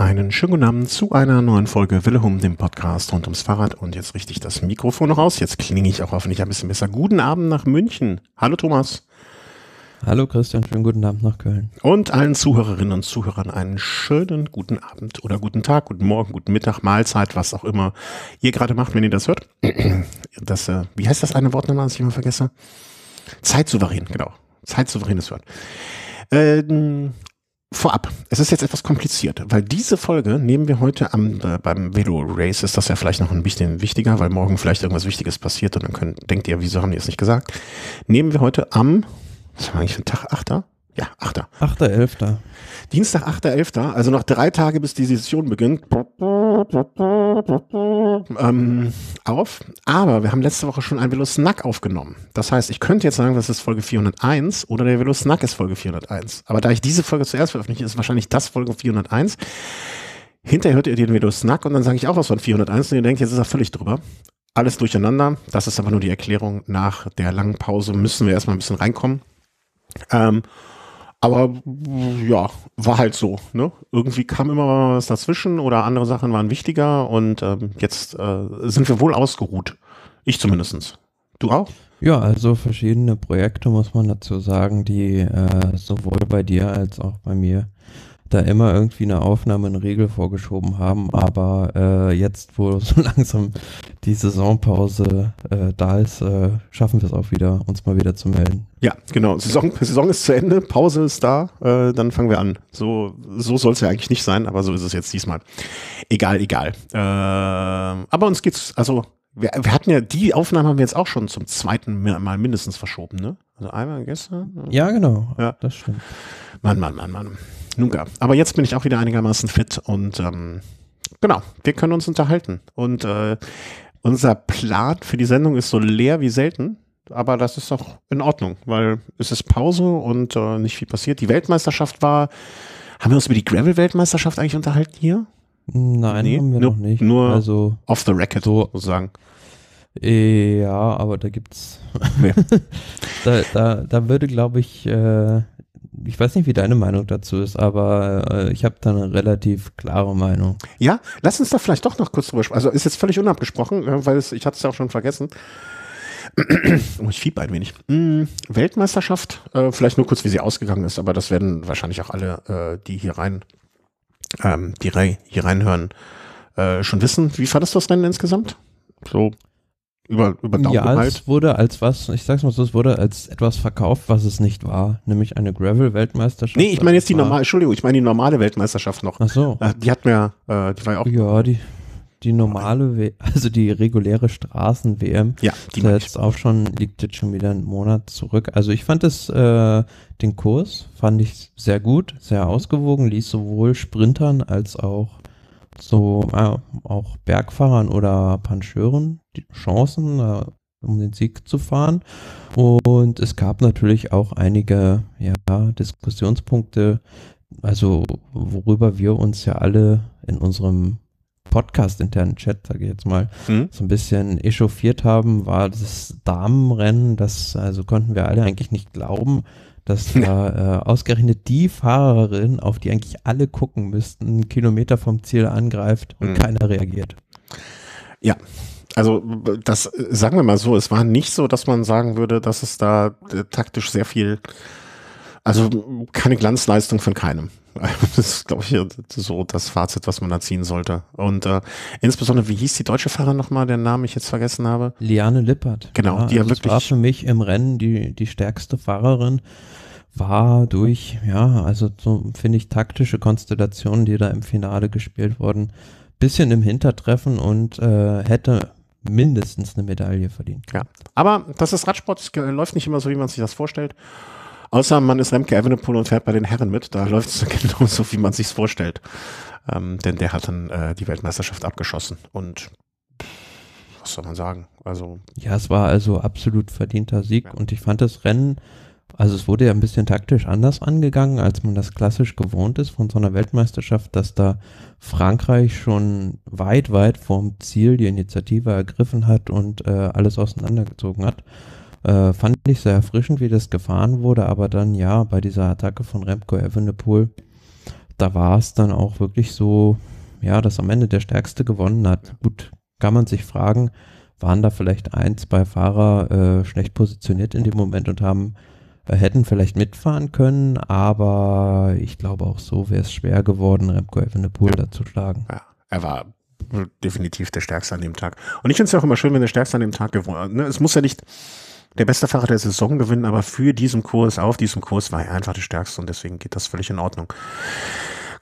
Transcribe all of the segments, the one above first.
Einen schönen guten Abend zu einer neuen Folge Wille dem Podcast rund ums Fahrrad. Und jetzt richte ich das Mikrofon noch aus. Jetzt klinge ich auch hoffentlich ein bisschen besser. Guten Abend nach München. Hallo Thomas. Hallo Christian, schönen guten Abend nach Köln. Und allen Zuhörerinnen und Zuhörern einen schönen guten Abend oder guten Tag, guten Morgen, guten Mittag, Mahlzeit, was auch immer ihr gerade macht, wenn ihr das hört. Das, äh, wie heißt das eine Wort nochmal, das ich immer vergesse? Zeitsouverän, genau. Zeitsouveränes Wort. Ähm, vorab, es ist jetzt etwas kompliziert, weil diese Folge nehmen wir heute am, äh, beim Velo Race, ist das ja vielleicht noch ein bisschen wichtiger, weil morgen vielleicht irgendwas Wichtiges passiert und dann könnt, denkt ihr, wieso haben die es nicht gesagt? Nehmen wir heute am, was war eigentlich für ein Tag, 8. Ja, 8. 8.11. Dienstag, 8.11., also noch drei Tage, bis die Session beginnt. Ähm, auf. Aber wir haben letzte Woche schon ein Velo-Snack aufgenommen. Das heißt, ich könnte jetzt sagen, das ist Folge 401 oder der Velo-Snack ist Folge 401. Aber da ich diese Folge zuerst veröffentliche, ist wahrscheinlich das Folge 401. Hinterher hört ihr den Velo-Snack und dann sage ich auch was von 401 und ihr denkt, jetzt ist er völlig drüber alles durcheinander. Das ist aber nur die Erklärung. Nach der langen Pause müssen wir erstmal ein bisschen reinkommen. Ähm, aber ja, war halt so. Ne? Irgendwie kam immer was dazwischen oder andere Sachen waren wichtiger und ähm, jetzt äh, sind wir wohl ausgeruht. Ich zumindestens. Du auch? Ja, also verschiedene Projekte muss man dazu sagen, die äh, sowohl bei dir als auch bei mir da immer irgendwie eine Aufnahme in Regel vorgeschoben haben. Aber äh, jetzt, wo so langsam die Saisonpause äh, da ist, äh, schaffen wir es auch wieder, uns mal wieder zu melden. Ja, genau. Saison, Saison ist zu Ende, Pause ist da, äh, dann fangen wir an. So, so soll es ja eigentlich nicht sein, aber so ist es jetzt diesmal. Egal, egal. Äh, aber uns geht's, also wir, wir, hatten ja, die Aufnahme haben wir jetzt auch schon zum zweiten Mal mindestens verschoben, ne? Also einmal gestern. Ja, genau. Ja. Das stimmt. Mann, Mann, Mann, Mann nun gar. Aber jetzt bin ich auch wieder einigermaßen fit und ähm, genau, wir können uns unterhalten. Und äh, unser Plan für die Sendung ist so leer wie selten. Aber das ist doch in Ordnung, weil es ist Pause und äh, nicht viel passiert. Die Weltmeisterschaft war. Haben wir uns über die Gravel-Weltmeisterschaft eigentlich unterhalten hier? Nein, nee, haben wir nur, noch nicht. Nur also, off the record, so, sozusagen. Ja, aber da gibt's. Ja. da, da, da würde, glaube ich, äh, ich weiß nicht, wie deine Meinung dazu ist, aber äh, ich habe da eine relativ klare Meinung. Ja, lass uns da vielleicht doch noch kurz drüber sprechen. Also ist jetzt völlig unabgesprochen, äh, weil es, ich hatte es ja auch schon vergessen. Oh, ich fiebe ein wenig. Mm, Weltmeisterschaft, äh, vielleicht nur kurz, wie sie ausgegangen ist, aber das werden wahrscheinlich auch alle, äh, die hier rein, ähm, die rein, hier reinhören, äh, schon wissen. Wie fandest du das Rennen insgesamt? So über, über Daumen ja, halt. es wurde als was, ich sag's mal so, es wurde als etwas verkauft, was es nicht war, nämlich eine Gravel-Weltmeisterschaft. Nee, ich meine jetzt die normale, Entschuldigung, ich meine die normale Weltmeisterschaft noch. Ach so. Äh, die hat mir, äh, die war ja auch. Ja, die, die normale, w also die reguläre Straßen-WM. Ja, die ist jetzt auch schon, liegt jetzt schon wieder einen Monat zurück. Also ich fand es, äh, den Kurs fand ich sehr gut, sehr ausgewogen, ließ sowohl Sprintern als auch so, äh, auch Bergfahrern oder Panscheuren Chancen, äh, um den Sieg zu fahren. Und es gab natürlich auch einige ja, Diskussionspunkte, also worüber wir uns ja alle in unserem Podcast-internen Chat, sage ich jetzt mal, mhm. so ein bisschen echauffiert haben, war das Damenrennen. Das also konnten wir alle eigentlich nicht glauben, dass da äh, ausgerechnet die Fahrerin, auf die eigentlich alle gucken müssten, einen Kilometer vom Ziel angreift und mhm. keiner reagiert. Ja, also das sagen wir mal so, es war nicht so, dass man sagen würde, dass es da äh, taktisch sehr viel, also keine Glanzleistung von keinem. Das ist, glaube ich, so das Fazit, was man da ziehen sollte. Und äh, insbesondere, wie hieß die deutsche Fahrerin nochmal, deren Namen ich jetzt vergessen habe? Liane Lippert. Genau, ja, die also wirklich. war für mich im Rennen die, die stärkste Fahrerin. War durch, ja, also so finde ich taktische Konstellationen, die da im Finale gespielt wurden, bisschen im Hintertreffen und äh, hätte mindestens eine Medaille verdient. Ja, aber das ist Radsport, es läuft nicht immer so, wie man sich das vorstellt. Außer man ist Remke Evenepoel und fährt bei den Herren mit, da läuft es genauso, wie man sich vorstellt. Ähm, denn der hat dann äh, die Weltmeisterschaft abgeschossen und was soll man sagen? Also ja, es war also absolut verdienter Sieg ja. und ich fand das Rennen also es wurde ja ein bisschen taktisch anders angegangen, als man das klassisch gewohnt ist von so einer Weltmeisterschaft, dass da Frankreich schon weit, weit vorm Ziel die Initiative ergriffen hat und äh, alles auseinandergezogen hat. Äh, fand ich sehr erfrischend, wie das gefahren wurde, aber dann ja, bei dieser Attacke von Remco Evenepoel, da war es dann auch wirklich so, ja, dass am Ende der Stärkste gewonnen hat. Gut, kann man sich fragen, waren da vielleicht ein, zwei Fahrer äh, schlecht positioniert in dem Moment und haben wir hätten vielleicht mitfahren können, aber ich glaube auch so wäre es schwer geworden, Remco Evenepoel ja. dazu schlagen. Ja, er war definitiv der Stärkste an dem Tag. Und ich finde es ja auch immer schön, wenn der Stärkste an dem Tag gewonnen hat. Ne? Es muss ja nicht der beste Fahrer der Saison gewinnen, aber für diesen Kurs, auf diesem Kurs war er einfach der Stärkste und deswegen geht das völlig in Ordnung.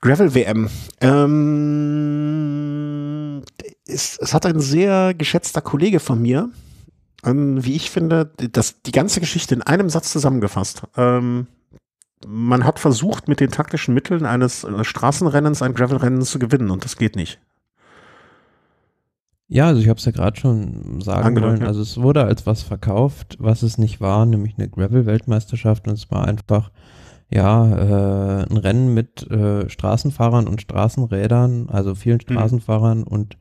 Gravel WM. Ähm, es, es, hat ein sehr geschätzter Kollege von mir, ähm, wie ich finde, das, die ganze Geschichte in einem Satz zusammengefasst. Ähm, man hat versucht, mit den taktischen Mitteln eines äh, Straßenrennens ein Gravelrennen zu gewinnen und das geht nicht. Ja, also ich habe es ja gerade schon sagen Angenommen, wollen. Ja. Also es wurde als was verkauft, was es nicht war, nämlich eine Gravel-Weltmeisterschaft und es war einfach ja äh, ein Rennen mit äh, Straßenfahrern und Straßenrädern, also vielen mhm. Straßenfahrern mhm. und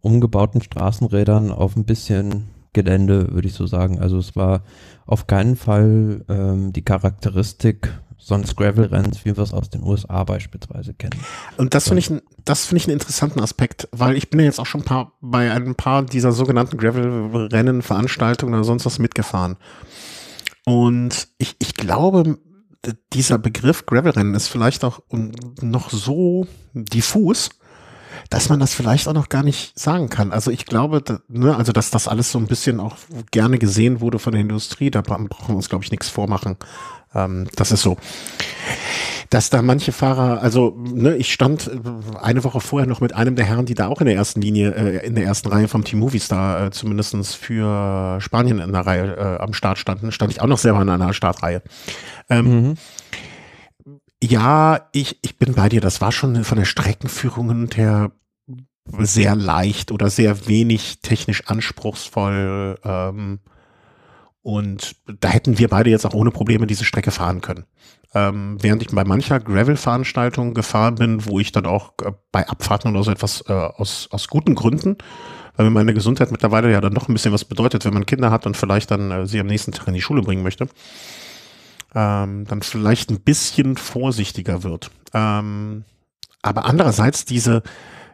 umgebauten Straßenrädern auf ein bisschen Gelände, würde ich so sagen. Also es war auf keinen Fall ähm, die Charakteristik sonst gravel Rennens, wie wir es aus den USA beispielsweise kennen. Und das finde ich, ähm. das finde ich einen interessanten Aspekt, weil ich bin ja jetzt auch schon ein paar, bei ein paar dieser sogenannten Gravel-Rennen, Veranstaltungen oder sonst was mitgefahren. Und ich, ich glaube, dieser Begriff Gravel-Rennen ist vielleicht auch ähm, noch so diffus, dass man das vielleicht auch noch gar nicht sagen kann. Also ich glaube, da, ne, also dass das alles so ein bisschen auch gerne gesehen wurde von der Industrie, da brauchen wir uns, glaube ich, nichts vormachen. Ähm, das ist so. Dass da manche Fahrer, also ne, ich stand äh, eine Woche vorher noch mit einem der Herren, die da auch in der ersten Linie, äh, in der ersten Reihe vom Team Movistar, da äh, zumindest für Spanien in der Reihe äh, am Start standen, stand ich auch noch selber in einer Startreihe. Ähm, mhm. Ja, ich, ich bin bei dir. Das war schon von der Streckenführung her sehr leicht oder sehr wenig technisch anspruchsvoll. Ähm, und da hätten wir beide jetzt auch ohne Probleme diese Strecke fahren können. Ähm, während ich bei mancher Gravel-Veranstaltung gefahren bin, wo ich dann auch äh, bei Abfahrten oder so etwas äh, aus, aus guten Gründen, weil mir meine Gesundheit mittlerweile ja dann noch ein bisschen was bedeutet, wenn man Kinder hat und vielleicht dann äh, sie am nächsten Tag in die Schule bringen möchte, ähm, dann vielleicht ein bisschen vorsichtiger wird. Ähm, aber andererseits diese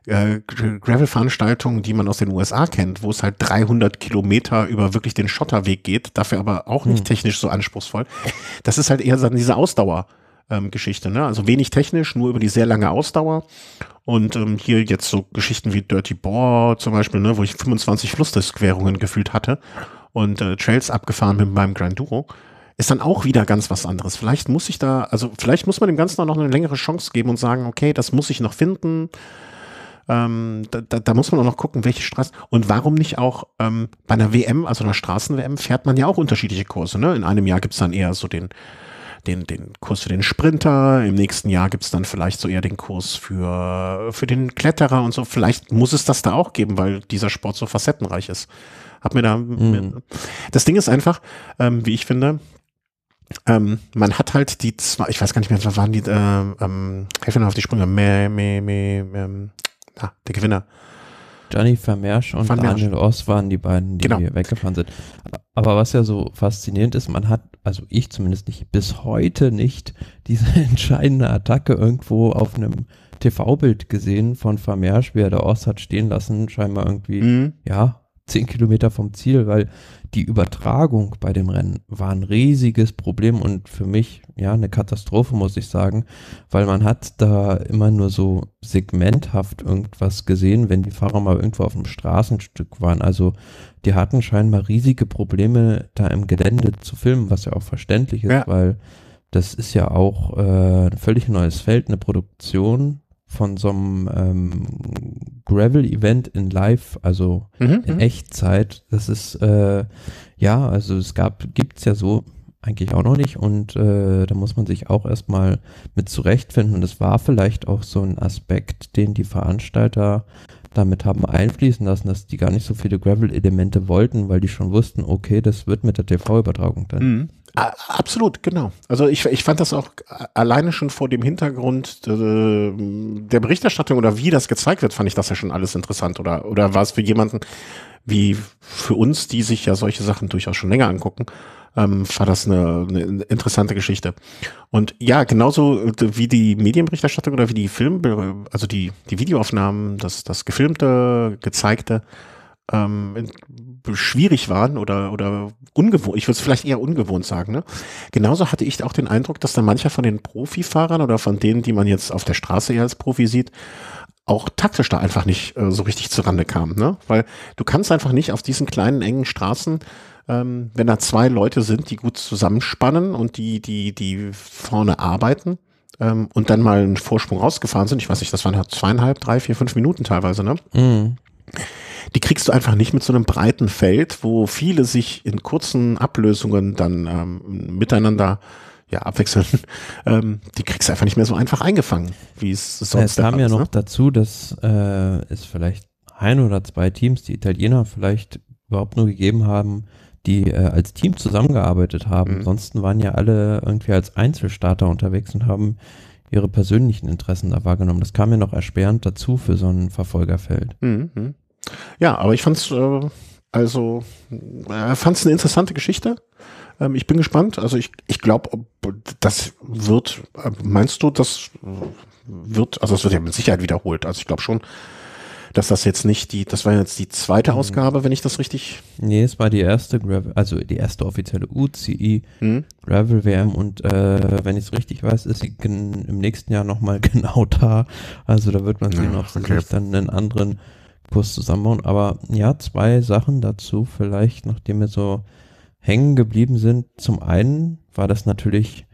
äh, Gravel-Veranstaltungen, die man aus den USA kennt, wo es halt 300 Kilometer über wirklich den Schotterweg geht, dafür aber auch nicht hm. technisch so anspruchsvoll. Das ist halt eher dann diese Ausdauer. Ähm, Geschichte. Ne? Also wenig technisch, nur über die sehr lange Ausdauer. Und ähm, hier jetzt so Geschichten wie Dirty Boar zum Beispiel, ne, wo ich 25 Flussdurchquerungen gefühlt hatte und äh, Trails abgefahren bin beim Grand Duro ist dann auch wieder ganz was anderes. Vielleicht muss ich da, also vielleicht muss man dem Ganzen auch noch eine längere Chance geben und sagen, okay, das muss ich noch finden. Ähm, da, da, da, muss man auch noch gucken, welche Straße. Und warum nicht auch ähm, bei einer WM, also einer Straßen-WM, fährt man ja auch unterschiedliche Kurse. Ne? In einem Jahr gibt es dann eher so den, den, den Kurs für den Sprinter, im nächsten Jahr gibt es dann vielleicht so eher den Kurs für, für den Kletterer und so. Vielleicht muss es das da auch geben, weil dieser Sport so facettenreich ist. Hab mir da. Mhm. das Ding ist einfach, ähm, wie ich finde, ähm, man hat halt die zwei, ich weiß gar nicht mehr, waren die, äh, ähm, helfen auf die Sprünge, meh, meh, meh, ähm, na, ah, der Gewinner. Johnny Vermersch und Vermersch. Daniel Oss waren die beiden, die genau. hier weggefahren sind. Aber was ja so faszinierend ist, man hat, also ich zumindest nicht, bis heute nicht diese entscheidende Attacke irgendwo auf einem TV-Bild gesehen von Vermersch, wie er der Oss hat stehen lassen, scheinbar irgendwie, mhm. ja, zehn Kilometer vom Ziel, weil die Übertragung bei dem Rennen war ein riesiges Problem und für mich ja eine Katastrophe, muss ich sagen, weil man hat da immer nur so segmenthaft irgendwas gesehen, wenn die Fahrer mal irgendwo auf dem Straßenstück waren. Also die hatten scheinbar riesige Probleme, da im Gelände zu filmen, was ja auch verständlich ist, ja. weil das ist ja auch äh, ein völlig neues Feld, eine Produktion von so einem ähm, Gravel-Event in Live, also mhm, in mhm. Echtzeit. Das ist äh, ja, also es gab, es ja so eigentlich auch noch nicht und äh, da muss man sich auch erstmal mit zurechtfinden. Und es war vielleicht auch so ein Aspekt, den die Veranstalter damit haben einfließen lassen, dass die gar nicht so viele Gravel-Elemente wollten, weil die schon wussten, okay, das wird mit der TV-Übertragung dann. Mhm. Absolut, genau. Also ich, ich fand das auch alleine schon vor dem Hintergrund äh, der Berichterstattung oder wie das gezeigt wird, fand ich das ja schon alles interessant. Oder, oder war es für jemanden wie für uns, die sich ja solche Sachen durchaus schon länger angucken, ähm, war das eine, eine interessante Geschichte. Und ja, genauso äh, wie die Medienberichterstattung oder wie die Film, also die, die Videoaufnahmen, das, das gefilmte, gezeigte, ähm, schwierig waren oder, oder ungewohnt, ich würde es vielleicht eher ungewohnt sagen. Ne? Genauso hatte ich auch den Eindruck, dass da mancher von den Profifahrern oder von denen, die man jetzt auf der Straße eher als Profi sieht, auch taktisch da einfach nicht äh, so richtig zurande kam. Ne? Weil du kannst einfach nicht auf diesen kleinen, engen Straßen ähm, wenn da zwei Leute sind, die gut zusammenspannen und die, die, die vorne arbeiten ähm, und dann mal einen Vorsprung rausgefahren sind, ich weiß nicht, das waren halt zweieinhalb, drei, vier, fünf Minuten teilweise, ne? Mhm die kriegst du einfach nicht mit so einem breiten Feld, wo viele sich in kurzen Ablösungen dann ähm, miteinander ja, abwechseln, ähm, die kriegst du einfach nicht mehr so einfach eingefangen, wie es sonst der ist. Es ne? kam ja noch ne? dazu, dass äh, es vielleicht ein oder zwei Teams, die Italiener vielleicht überhaupt nur gegeben haben, die äh, als Team zusammengearbeitet haben. Mhm. Ansonsten waren ja alle irgendwie als Einzelstarter unterwegs und haben ihre persönlichen Interessen da wahrgenommen. Das kam ja noch erschwerend dazu für so ein Verfolgerfeld. Mhm. mhm. Ja, aber ich fand's äh, also äh, es eine interessante Geschichte. Ähm, ich bin gespannt. Also ich, ich glaube, das wird, äh, meinst du, das wird, also es wird ja mit Sicherheit wiederholt. Also ich glaube schon, dass das jetzt nicht die, das war jetzt die zweite mhm. Ausgabe, wenn ich das richtig. Nee, es war die erste Gravel, also die erste offizielle UCI mhm. Gravel WM und äh, wenn ich es richtig weiß, ist sie im nächsten Jahr nochmal genau da. Also da wird man sehen, ja, ob sie okay. sich dann einen anderen Kurs zusammenbauen. Aber ja, zwei Sachen dazu vielleicht, nachdem wir so hängen geblieben sind. Zum einen war das natürlich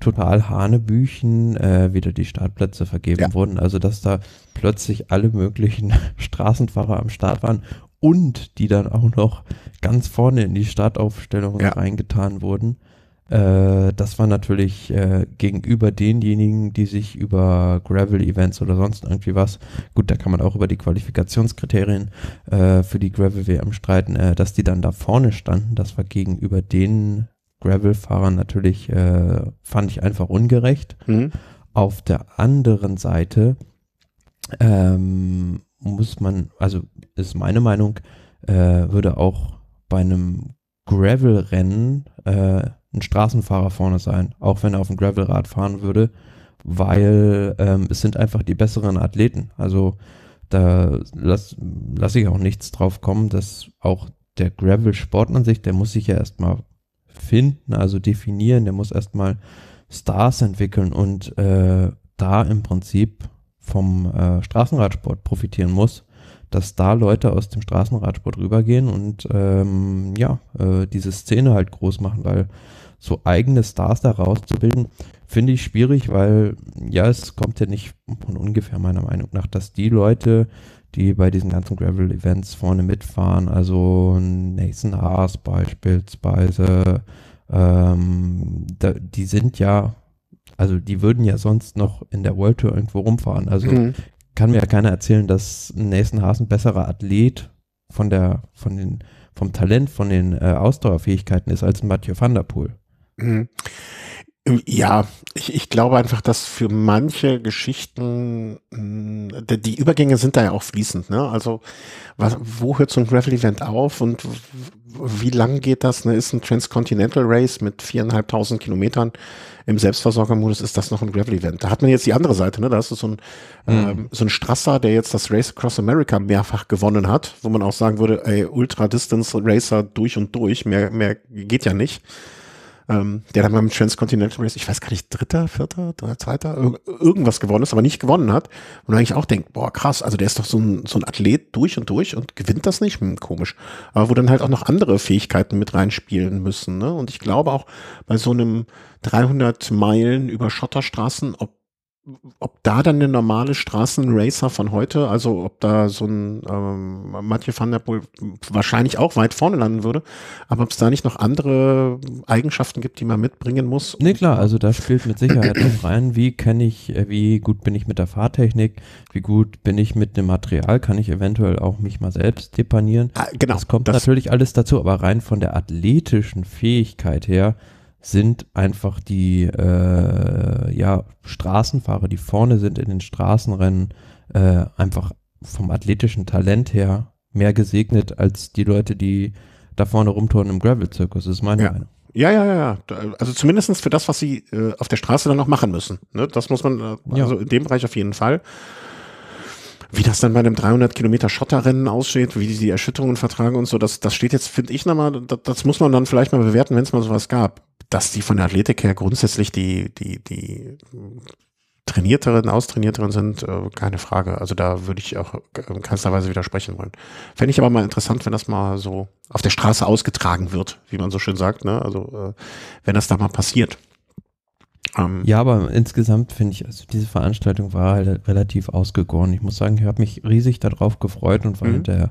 total Hanebüchen, äh, wieder die Startplätze vergeben ja. wurden. Also dass da plötzlich alle möglichen Straßenfahrer am Start waren und die dann auch noch ganz vorne in die Startaufstellung ja. reingetan wurden. Äh, das war natürlich äh, gegenüber denjenigen, die sich über Gravel-Events oder sonst irgendwie was, gut, da kann man auch über die Qualifikationskriterien äh, für die Gravel-WM streiten, äh, dass die dann da vorne standen, das war gegenüber den Gravel-Fahrern natürlich, äh, fand ich einfach ungerecht. Mhm. Auf der anderen Seite ähm, muss man, also ist meine Meinung, äh, würde auch bei einem Gravel-Rennen äh, ein Straßenfahrer vorne sein, auch wenn er auf dem Gravelrad fahren würde, weil ähm, es sind einfach die besseren Athleten. Also da lasse lass ich auch nichts drauf kommen, dass auch der Gravel-Sport an sich, der muss sich ja erstmal finden, also definieren, der muss erstmal Stars entwickeln und äh, da im Prinzip vom äh, Straßenradsport profitieren muss, dass da Leute aus dem Straßenradsport rübergehen und ähm, ja, äh, diese Szene halt groß machen, weil so eigene Stars daraus zu bilden, finde ich schwierig, weil ja, es kommt ja nicht von ungefähr meiner Meinung nach, dass die Leute, die bei diesen ganzen Gravel-Events vorne mitfahren, also Nathan Haas beispielsweise, ähm, da, die sind ja, also die würden ja sonst noch in der World Tour irgendwo rumfahren. Also mhm. kann mir ja keiner erzählen, dass Nathan Haas ein besserer Athlet von der, von den, vom Talent, von den äh, Ausdauerfähigkeiten ist als ein Mathieu van der Poel. Hm. Ja, ich, ich glaube einfach, dass für manche Geschichten hm, die Übergänge sind da ja auch fließend. Ne? Also was, wo hört so ein Gravel-Event auf und wie lang geht das? Ne? Ist ein Transcontinental Race mit viereinhalbtausend Kilometern im Selbstversorgermodus, ist das noch ein Gravel-Event? Da hat man jetzt die andere Seite, ne? Da ist so ein, mhm. ähm, so ein Strasser, der jetzt das Race Across America mehrfach gewonnen hat, wo man auch sagen würde, ey, Ultra-Distance-Racer durch und durch, mehr, mehr geht ja nicht ähm, der dann beim Transcontinental Race, ich weiß gar nicht, dritter, vierter, dritter, zweiter, irgendwas gewonnen ist, aber nicht gewonnen hat. Und eigentlich auch denkt, boah, krass, also der ist doch so ein, so ein Athlet durch und durch und gewinnt das nicht, hm, komisch. Aber wo dann halt auch noch andere Fähigkeiten mit reinspielen müssen. Ne? Und ich glaube auch bei so einem 300 Meilen über Schotterstraßen, ob ob da dann eine normale Straßenracer von heute, also ob da so ein ähm, Mathieu van der Poel wahrscheinlich auch weit vorne landen würde, aber ob es da nicht noch andere Eigenschaften gibt, die man mitbringen muss? Nee, klar, also da spielt mit Sicherheit noch rein, wie kenne ich, äh, wie gut bin ich mit der Fahrtechnik, wie gut bin ich mit dem Material, kann ich eventuell auch mich mal selbst depanieren. Ah, genau. Das kommt das natürlich alles dazu, aber rein von der athletischen Fähigkeit her sind einfach die äh, ja, Straßenfahrer, die vorne sind in den Straßenrennen, äh, einfach vom athletischen Talent her mehr gesegnet als die Leute, die da vorne rumtouren im Gravel-Zirkus, ist meine ja. Meinung. Ja, ja, ja. Also zumindestens für das, was sie äh, auf der Straße dann noch machen müssen. Ne? Das muss man, äh, also ja. in dem Bereich auf jeden Fall. Wie das dann bei einem 300 Kilometer Schotterrennen aussteht, wie die, die Erschütterungen vertragen und so, das, das steht jetzt, finde ich nochmal, das, das muss man dann vielleicht mal bewerten, wenn es mal sowas gab dass die von der Athletik her grundsätzlich die, die, die trainierteren, austrainierteren sind, äh, keine Frage. Also da würde ich auch in äh, keinster Weise widersprechen wollen. Fände ich aber mal interessant, wenn das mal so auf der Straße ausgetragen wird, wie man so schön sagt. Ne? Also äh, wenn das da mal passiert. Ähm ja, aber insgesamt finde ich, also diese Veranstaltung war halt relativ ausgegoren. Ich muss sagen, ich habe mich riesig darauf gefreut und war mhm. hinterher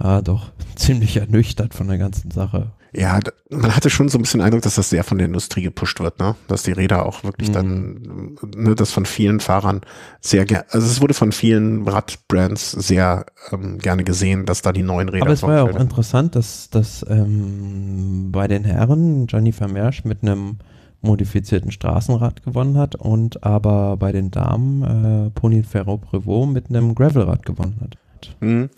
halt ah, doch ziemlich ernüchtert von der ganzen Sache. Ja, man hatte schon so ein bisschen den Eindruck, dass das sehr von der Industrie gepusht wird, ne? Dass die Räder auch wirklich mhm. dann, ne, das von vielen Fahrern sehr gerne, also es wurde von vielen Radbrands sehr ähm, gerne gesehen, dass da die neuen Räder Aber es war ja auch interessant, dass, dass ähm, bei den Herren Johnny Vermersch mit einem modifizierten Straßenrad gewonnen hat und aber bei den Damen äh, Pony Ferro Prevot mit einem Gravelrad gewonnen hat. Mhm.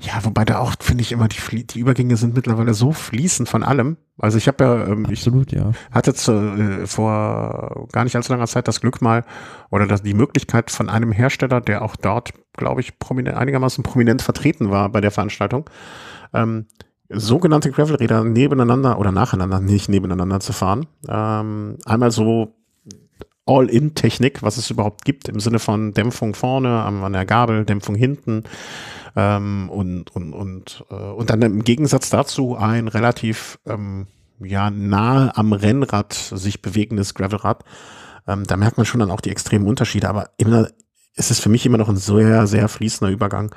Ja, wobei da auch finde ich immer die, die Übergänge sind mittlerweile so fließend von allem. Also ich habe ja, ähm, absolut ja, hatte zu, äh, vor gar nicht allzu langer Zeit das Glück mal oder das, die Möglichkeit von einem Hersteller, der auch dort, glaube ich, prominent, einigermaßen prominent vertreten war bei der Veranstaltung. Ähm, sogenannte Gravelräder nebeneinander oder nacheinander, nicht nebeneinander zu fahren. Ähm, einmal so All-in-Technik, was es überhaupt gibt, im Sinne von Dämpfung vorne, ähm, an der Gabel, Dämpfung hinten ähm, und, und, und, äh, und dann im Gegensatz dazu ein relativ ähm, ja, nahe am Rennrad sich bewegendes Gravelrad. Ähm, da merkt man schon dann auch die extremen Unterschiede, aber immer, ist es für mich immer noch ein sehr, sehr fließender Übergang.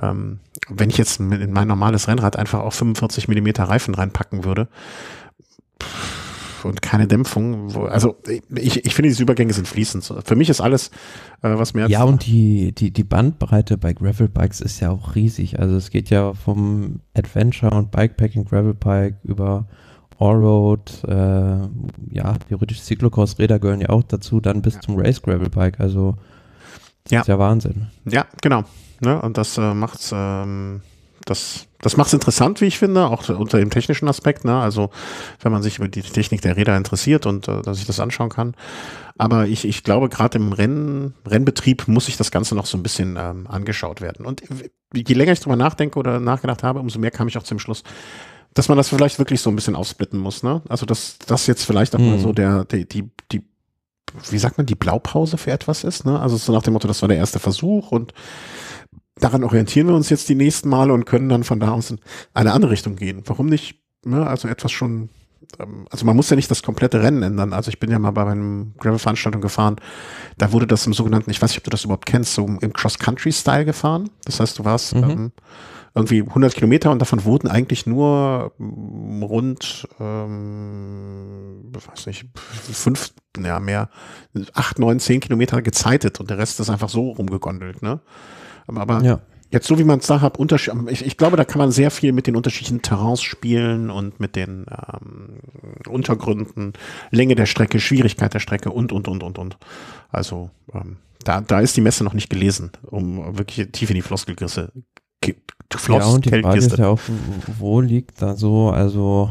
Ähm, wenn ich jetzt in mein normales Rennrad einfach auch 45 Millimeter Reifen reinpacken würde, pff, und keine Dämpfung. Wo, also ich, ich finde, diese Übergänge sind fließend. Für mich ist alles, äh, was mir. Ja, und die, die, die Bandbreite bei Gravelbikes ist ja auch riesig. Also es geht ja vom Adventure und Bikepacking Gravelbike über Allroad, äh, ja, theoretisch Cyclocross-Räder gehören ja auch dazu, dann bis ja. zum Race Gravelbike. Also ja. ist ja Wahnsinn. Ja, genau. Ne? Und das äh, macht's. Ähm das, das macht es interessant, wie ich finde, auch unter dem technischen Aspekt. Ne? Also wenn man sich über die Technik der Räder interessiert und äh, dass ich das anschauen kann. Aber ich, ich glaube, gerade im Renn, Rennbetrieb muss sich das Ganze noch so ein bisschen ähm, angeschaut werden. Und je länger ich drüber nachdenke oder nachgedacht habe, umso mehr kam ich auch zum Schluss, dass man das vielleicht wirklich so ein bisschen aufsplitten muss. Ne? Also dass das jetzt vielleicht auch mhm. mal so mhm. der, der die, die wie sagt man, die Blaupause für etwas ist. Ne? Also so nach dem Motto, das war der erste Versuch und daran orientieren wir uns jetzt die nächsten Male und können dann von da aus in eine andere Richtung gehen. Warum nicht? Ne? Also etwas schon, ähm, also man muss ja nicht das komplette Rennen ändern. Also ich bin ja mal bei einem Gravel-Veranstaltung gefahren, da wurde das im sogenannten, ich weiß nicht, ob du das überhaupt kennst, so im Cross-Country-Style gefahren. Das heißt, du warst mhm. ähm, irgendwie 100 Kilometer und davon wurden eigentlich nur ähm, rund, ähm, weiß nicht, fünf, ja mehr, acht, neun, zehn Kilometer gezeitet und der Rest ist einfach so rumgegondelt, ne? Ähm, aber ja. jetzt so wie man es da hat, ähm, ich, ich, glaube, da kann man sehr viel mit den unterschiedlichen Terrains spielen und mit den ähm, Untergründen, Länge der Strecke, Schwierigkeit der Strecke und, und, und, und, und. Also ähm, da, da ist die Messe noch nicht gelesen, um wirklich tief in die Floskelgrisse Floss, ja, und die Frage ist ja auch, wo liegt da so, also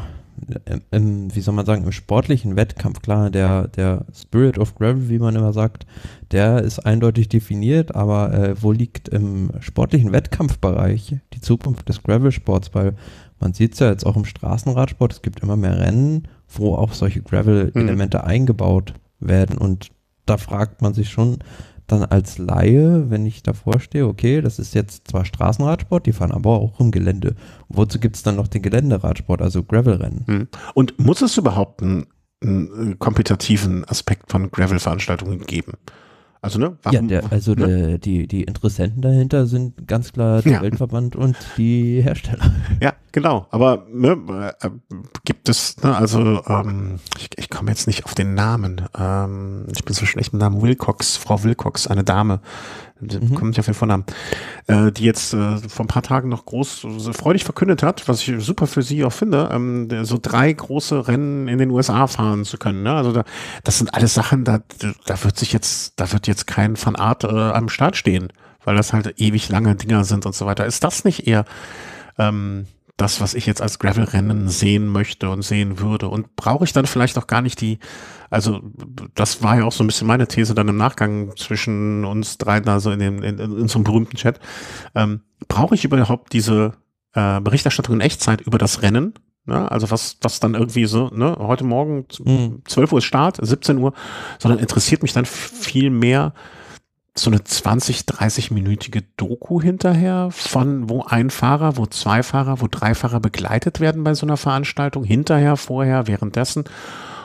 im, wie soll man sagen, im sportlichen Wettkampf, klar, der, der Spirit of Gravel, wie man immer sagt, der ist eindeutig definiert, aber äh, wo liegt im sportlichen Wettkampfbereich die Zukunft des Gravel-Sports? Weil man sieht es ja jetzt auch im Straßenradsport, es gibt immer mehr Rennen, wo auch solche Gravel-Elemente mhm. eingebaut werden und da fragt man sich schon, dann als Laie, wenn ich davor stehe, okay, das ist jetzt zwar Straßenradsport, die fahren aber auch im Gelände. Wozu gibt es dann noch den Geländeradsport, also Gravelrennen? Hm. Und muss es überhaupt einen, einen äh, kompetitiven Aspekt von Gravel-Veranstaltungen geben? Also, ne? Warum, ja, der, also ne? der, äh, die, die Interessenten dahinter sind ganz klar der ja. Weltverband und die Hersteller. Ja, genau. Aber ne, äh, gibt es, ne, also ähm, ich, ich komme jetzt nicht auf den Namen. Ähm, ich bin so schlecht mit dem Namen Wilcox, Frau Wilcox, eine Dame, mhm. kommt ja viel von haben, äh, die jetzt äh, vor ein paar Tagen noch groß so äh, freudig verkündet hat, was ich super für sie auch finde, ähm, so drei große Rennen in den USA fahren zu können. Ne? Also da, das sind alles Sachen, da, da wird sich jetzt, da wird jetzt kein Van Art äh, am Start stehen, weil das halt ewig lange Dinger sind und so weiter. Ist das nicht eher ähm, das, was ich jetzt als Gravel-Rennen sehen möchte und sehen würde? Und brauche ich dann vielleicht auch gar nicht die also das war ja auch so ein bisschen meine These dann im Nachgang zwischen uns dreien, also in, dem, in, in einem berühmten Chat. Ähm, Brauche ich überhaupt diese äh, Berichterstattung in Echtzeit über das Rennen? Ne? Also was, was dann irgendwie so, ne, heute Morgen mhm. 12 Uhr ist Start, 17 Uhr, sondern interessiert mich dann viel mehr so eine 20, 30-minütige Doku hinterher von wo ein Fahrer, wo zwei Fahrer, wo drei Fahrer begleitet werden bei so einer Veranstaltung, hinterher, vorher, währenddessen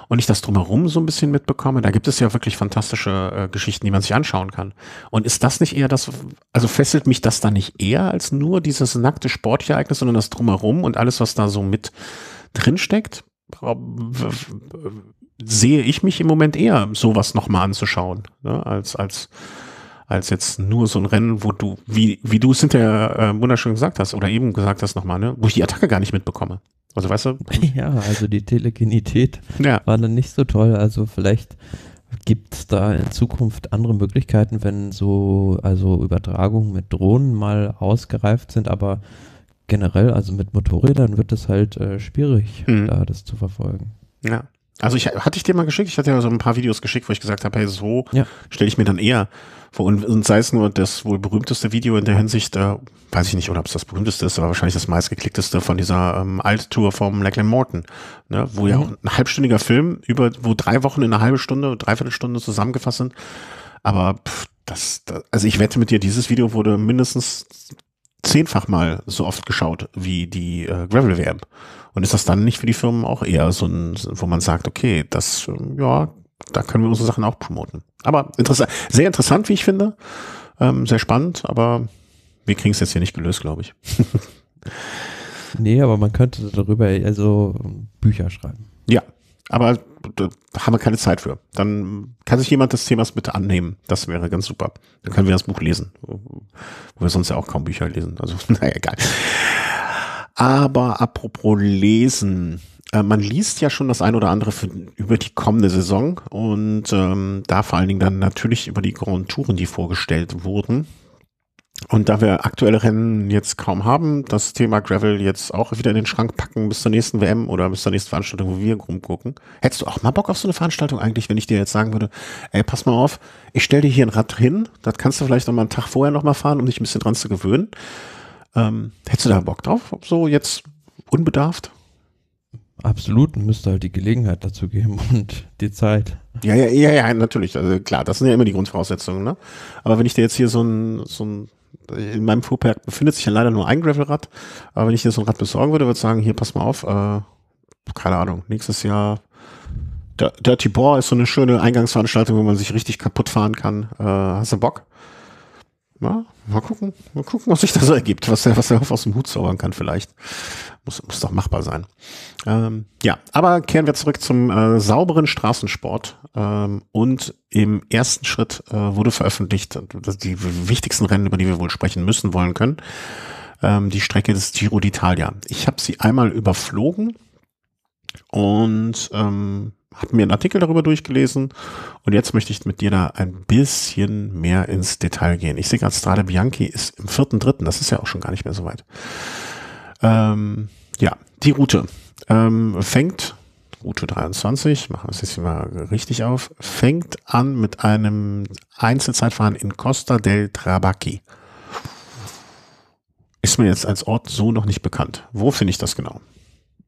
und ich das drumherum so ein bisschen mitbekomme, da gibt es ja wirklich fantastische äh, Geschichten, die man sich anschauen kann. Und ist das nicht eher das, also fesselt mich das da nicht eher als nur dieses nackte Sportereignis, sondern das drumherum und alles, was da so mit drinsteckt? Sehe ich mich im Moment eher, sowas nochmal anzuschauen, ne, als, als als jetzt nur so ein Rennen, wo du, wie, wie du es hinterher äh, wunderschön gesagt hast oder eben gesagt hast nochmal, ne, wo ich die Attacke gar nicht mitbekomme. Also weißt du? Ja, also die Telegenität ja. war dann nicht so toll. Also vielleicht gibt es da in Zukunft andere Möglichkeiten, wenn so, also Übertragungen mit Drohnen mal ausgereift sind, aber generell, also mit Motorrädern wird es halt äh, schwierig, mhm. da das zu verfolgen. Ja. Also ich hatte ich dir mal geschickt, ich hatte ja so ein paar Videos geschickt, wo ich gesagt habe, hey, so ja. stelle ich mir dann eher vor. Und, und sei es nur das wohl berühmteste Video in der Hinsicht, äh, weiß ich nicht, ob es das berühmteste ist, aber wahrscheinlich das meistgeklickteste von dieser ähm, Alt-Tour vom Lachlan Morton, ne? wo mhm. ja auch ein halbstündiger Film, über wo drei Wochen in einer halben Stunde, dreiviertel Stunde zusammengefasst sind. Aber pff, das, das, also ich wette mit dir, dieses Video wurde mindestens zehnfach mal so oft geschaut wie die äh, Gravel-WM. Und ist das dann nicht für die Firmen auch eher so ein, wo man sagt, okay, das, ja, da können wir unsere Sachen auch promoten. Aber interessant, sehr interessant, wie ich finde. Ähm, sehr spannend, aber wir kriegen es jetzt hier nicht gelöst, glaube ich. nee, aber man könnte darüber also Bücher schreiben. Ja, aber da haben wir keine Zeit für. Dann kann sich jemand des Themas bitte annehmen. Das wäre ganz super. Dann können wir das Buch lesen, wo wir sonst ja auch kaum Bücher lesen. Also, naja, egal. Aber apropos Lesen, äh, man liest ja schon das ein oder andere für, über die kommende Saison und ähm, da vor allen Dingen dann natürlich über die Grand Touren, die vorgestellt wurden. Und da wir aktuelle Rennen jetzt kaum haben, das Thema Gravel jetzt auch wieder in den Schrank packen bis zur nächsten WM oder bis zur nächsten Veranstaltung, wo wir rumgucken. Hättest du auch mal Bock auf so eine Veranstaltung eigentlich, wenn ich dir jetzt sagen würde, ey, pass mal auf, ich stell dir hier ein Rad hin, das kannst du vielleicht noch mal einen Tag vorher noch mal fahren, um dich ein bisschen dran zu gewöhnen. Ähm, hättest du da Bock drauf? So jetzt unbedarft? Absolut, müsste halt die Gelegenheit dazu geben und die Zeit. Ja, ja, ja, ja, natürlich. Also klar, das sind ja immer die Grundvoraussetzungen, ne? Aber wenn ich dir jetzt hier so ein, so ein in meinem Fuhrpark befindet sich ja leider nur ein Gravelrad, aber wenn ich dir so ein Rad besorgen würde, würde ich sagen, hier, pass mal auf, äh, keine Ahnung, nächstes Jahr Dirty Boar ist so eine schöne Eingangsveranstaltung, wo man sich richtig kaputt fahren kann. Äh, hast du Bock? Ja, mal gucken, mal gucken, was sich da so ergibt, was er, was er aus dem Hut zaubern kann vielleicht. Muss, muss doch machbar sein. Ähm, ja, aber kehren wir zurück zum äh, sauberen Straßensport. Ähm, und im ersten Schritt äh, wurde veröffentlicht, die wichtigsten Rennen, über die wir wohl sprechen müssen, wollen können, ähm, die Strecke des Giro d'Italia. Ich habe sie einmal überflogen und ähm, habe mir einen Artikel darüber durchgelesen und jetzt möchte ich mit dir da ein bisschen mehr ins Detail gehen. Ich sehe gerade, Strade Bianchi ist im vierten, dritten, das ist ja auch schon gar nicht mehr so weit. Ähm, ja, die Route ähm, fängt, Route 23, machen wir es jetzt hier mal richtig auf, fängt an mit einem Einzelzeitfahren in Costa del Trabacchi. Ist mir jetzt als Ort so noch nicht bekannt. Wo finde ich das genau?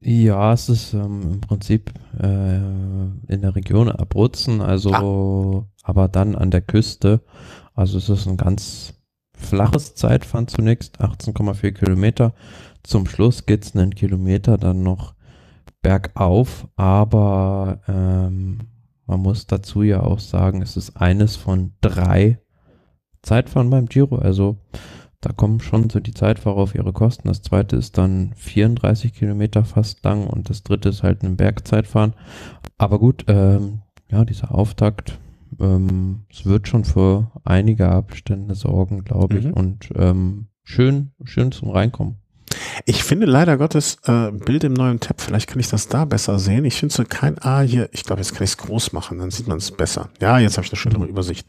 Ja, es ist ähm, im Prinzip äh, in der Region Abruzzen, also ah. aber dann an der Küste. Also es ist ein ganz flaches Zeitfahren zunächst, 18,4 Kilometer. Zum Schluss geht es einen Kilometer dann noch bergauf, aber ähm, man muss dazu ja auch sagen, es ist eines von drei Zeitfahren beim Giro. Also da kommen schon so die Zeitfahrer auf ihre Kosten. Das zweite ist dann 34 Kilometer fast lang und das dritte ist halt ein Bergzeitfahren. Aber gut, ähm, ja, dieser Auftakt, ähm, es wird schon für einige Abstände sorgen, glaube ich. Mhm. Und ähm, schön, schön zum Reinkommen. Ich finde leider Gottes äh, Bild im neuen Tab, vielleicht kann ich das da besser sehen. Ich finde so kein A hier, ich glaube, jetzt kann ich es groß machen, dann sieht man es besser. Ja, jetzt habe ich eine schönere mhm. Übersicht.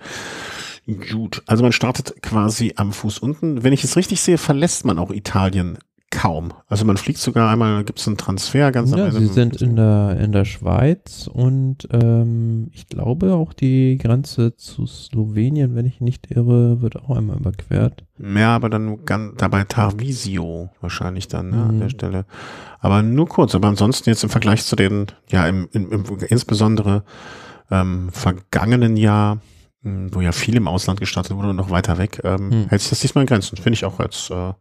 Gut, also man startet quasi am Fuß unten. Wenn ich es richtig sehe, verlässt man auch Italien kaum. Also man fliegt sogar einmal, gibt es einen Transfer ganz ja, am Sie sind in der, in der Schweiz und ähm, ich glaube auch die Grenze zu Slowenien, wenn ich nicht irre, wird auch einmal überquert. Ja, aber dann ganz, dabei Tarvisio wahrscheinlich dann ne, mhm. an der mhm. Stelle. Aber nur kurz, aber ansonsten jetzt im Vergleich zu den, ja, im, im, im insbesondere ähm, vergangenen Jahr hm, wo ja viel im Ausland gestartet wurde und noch weiter weg, ähm, hm. hält sich das diesmal in Grenzen. Finde ich auch als, äh,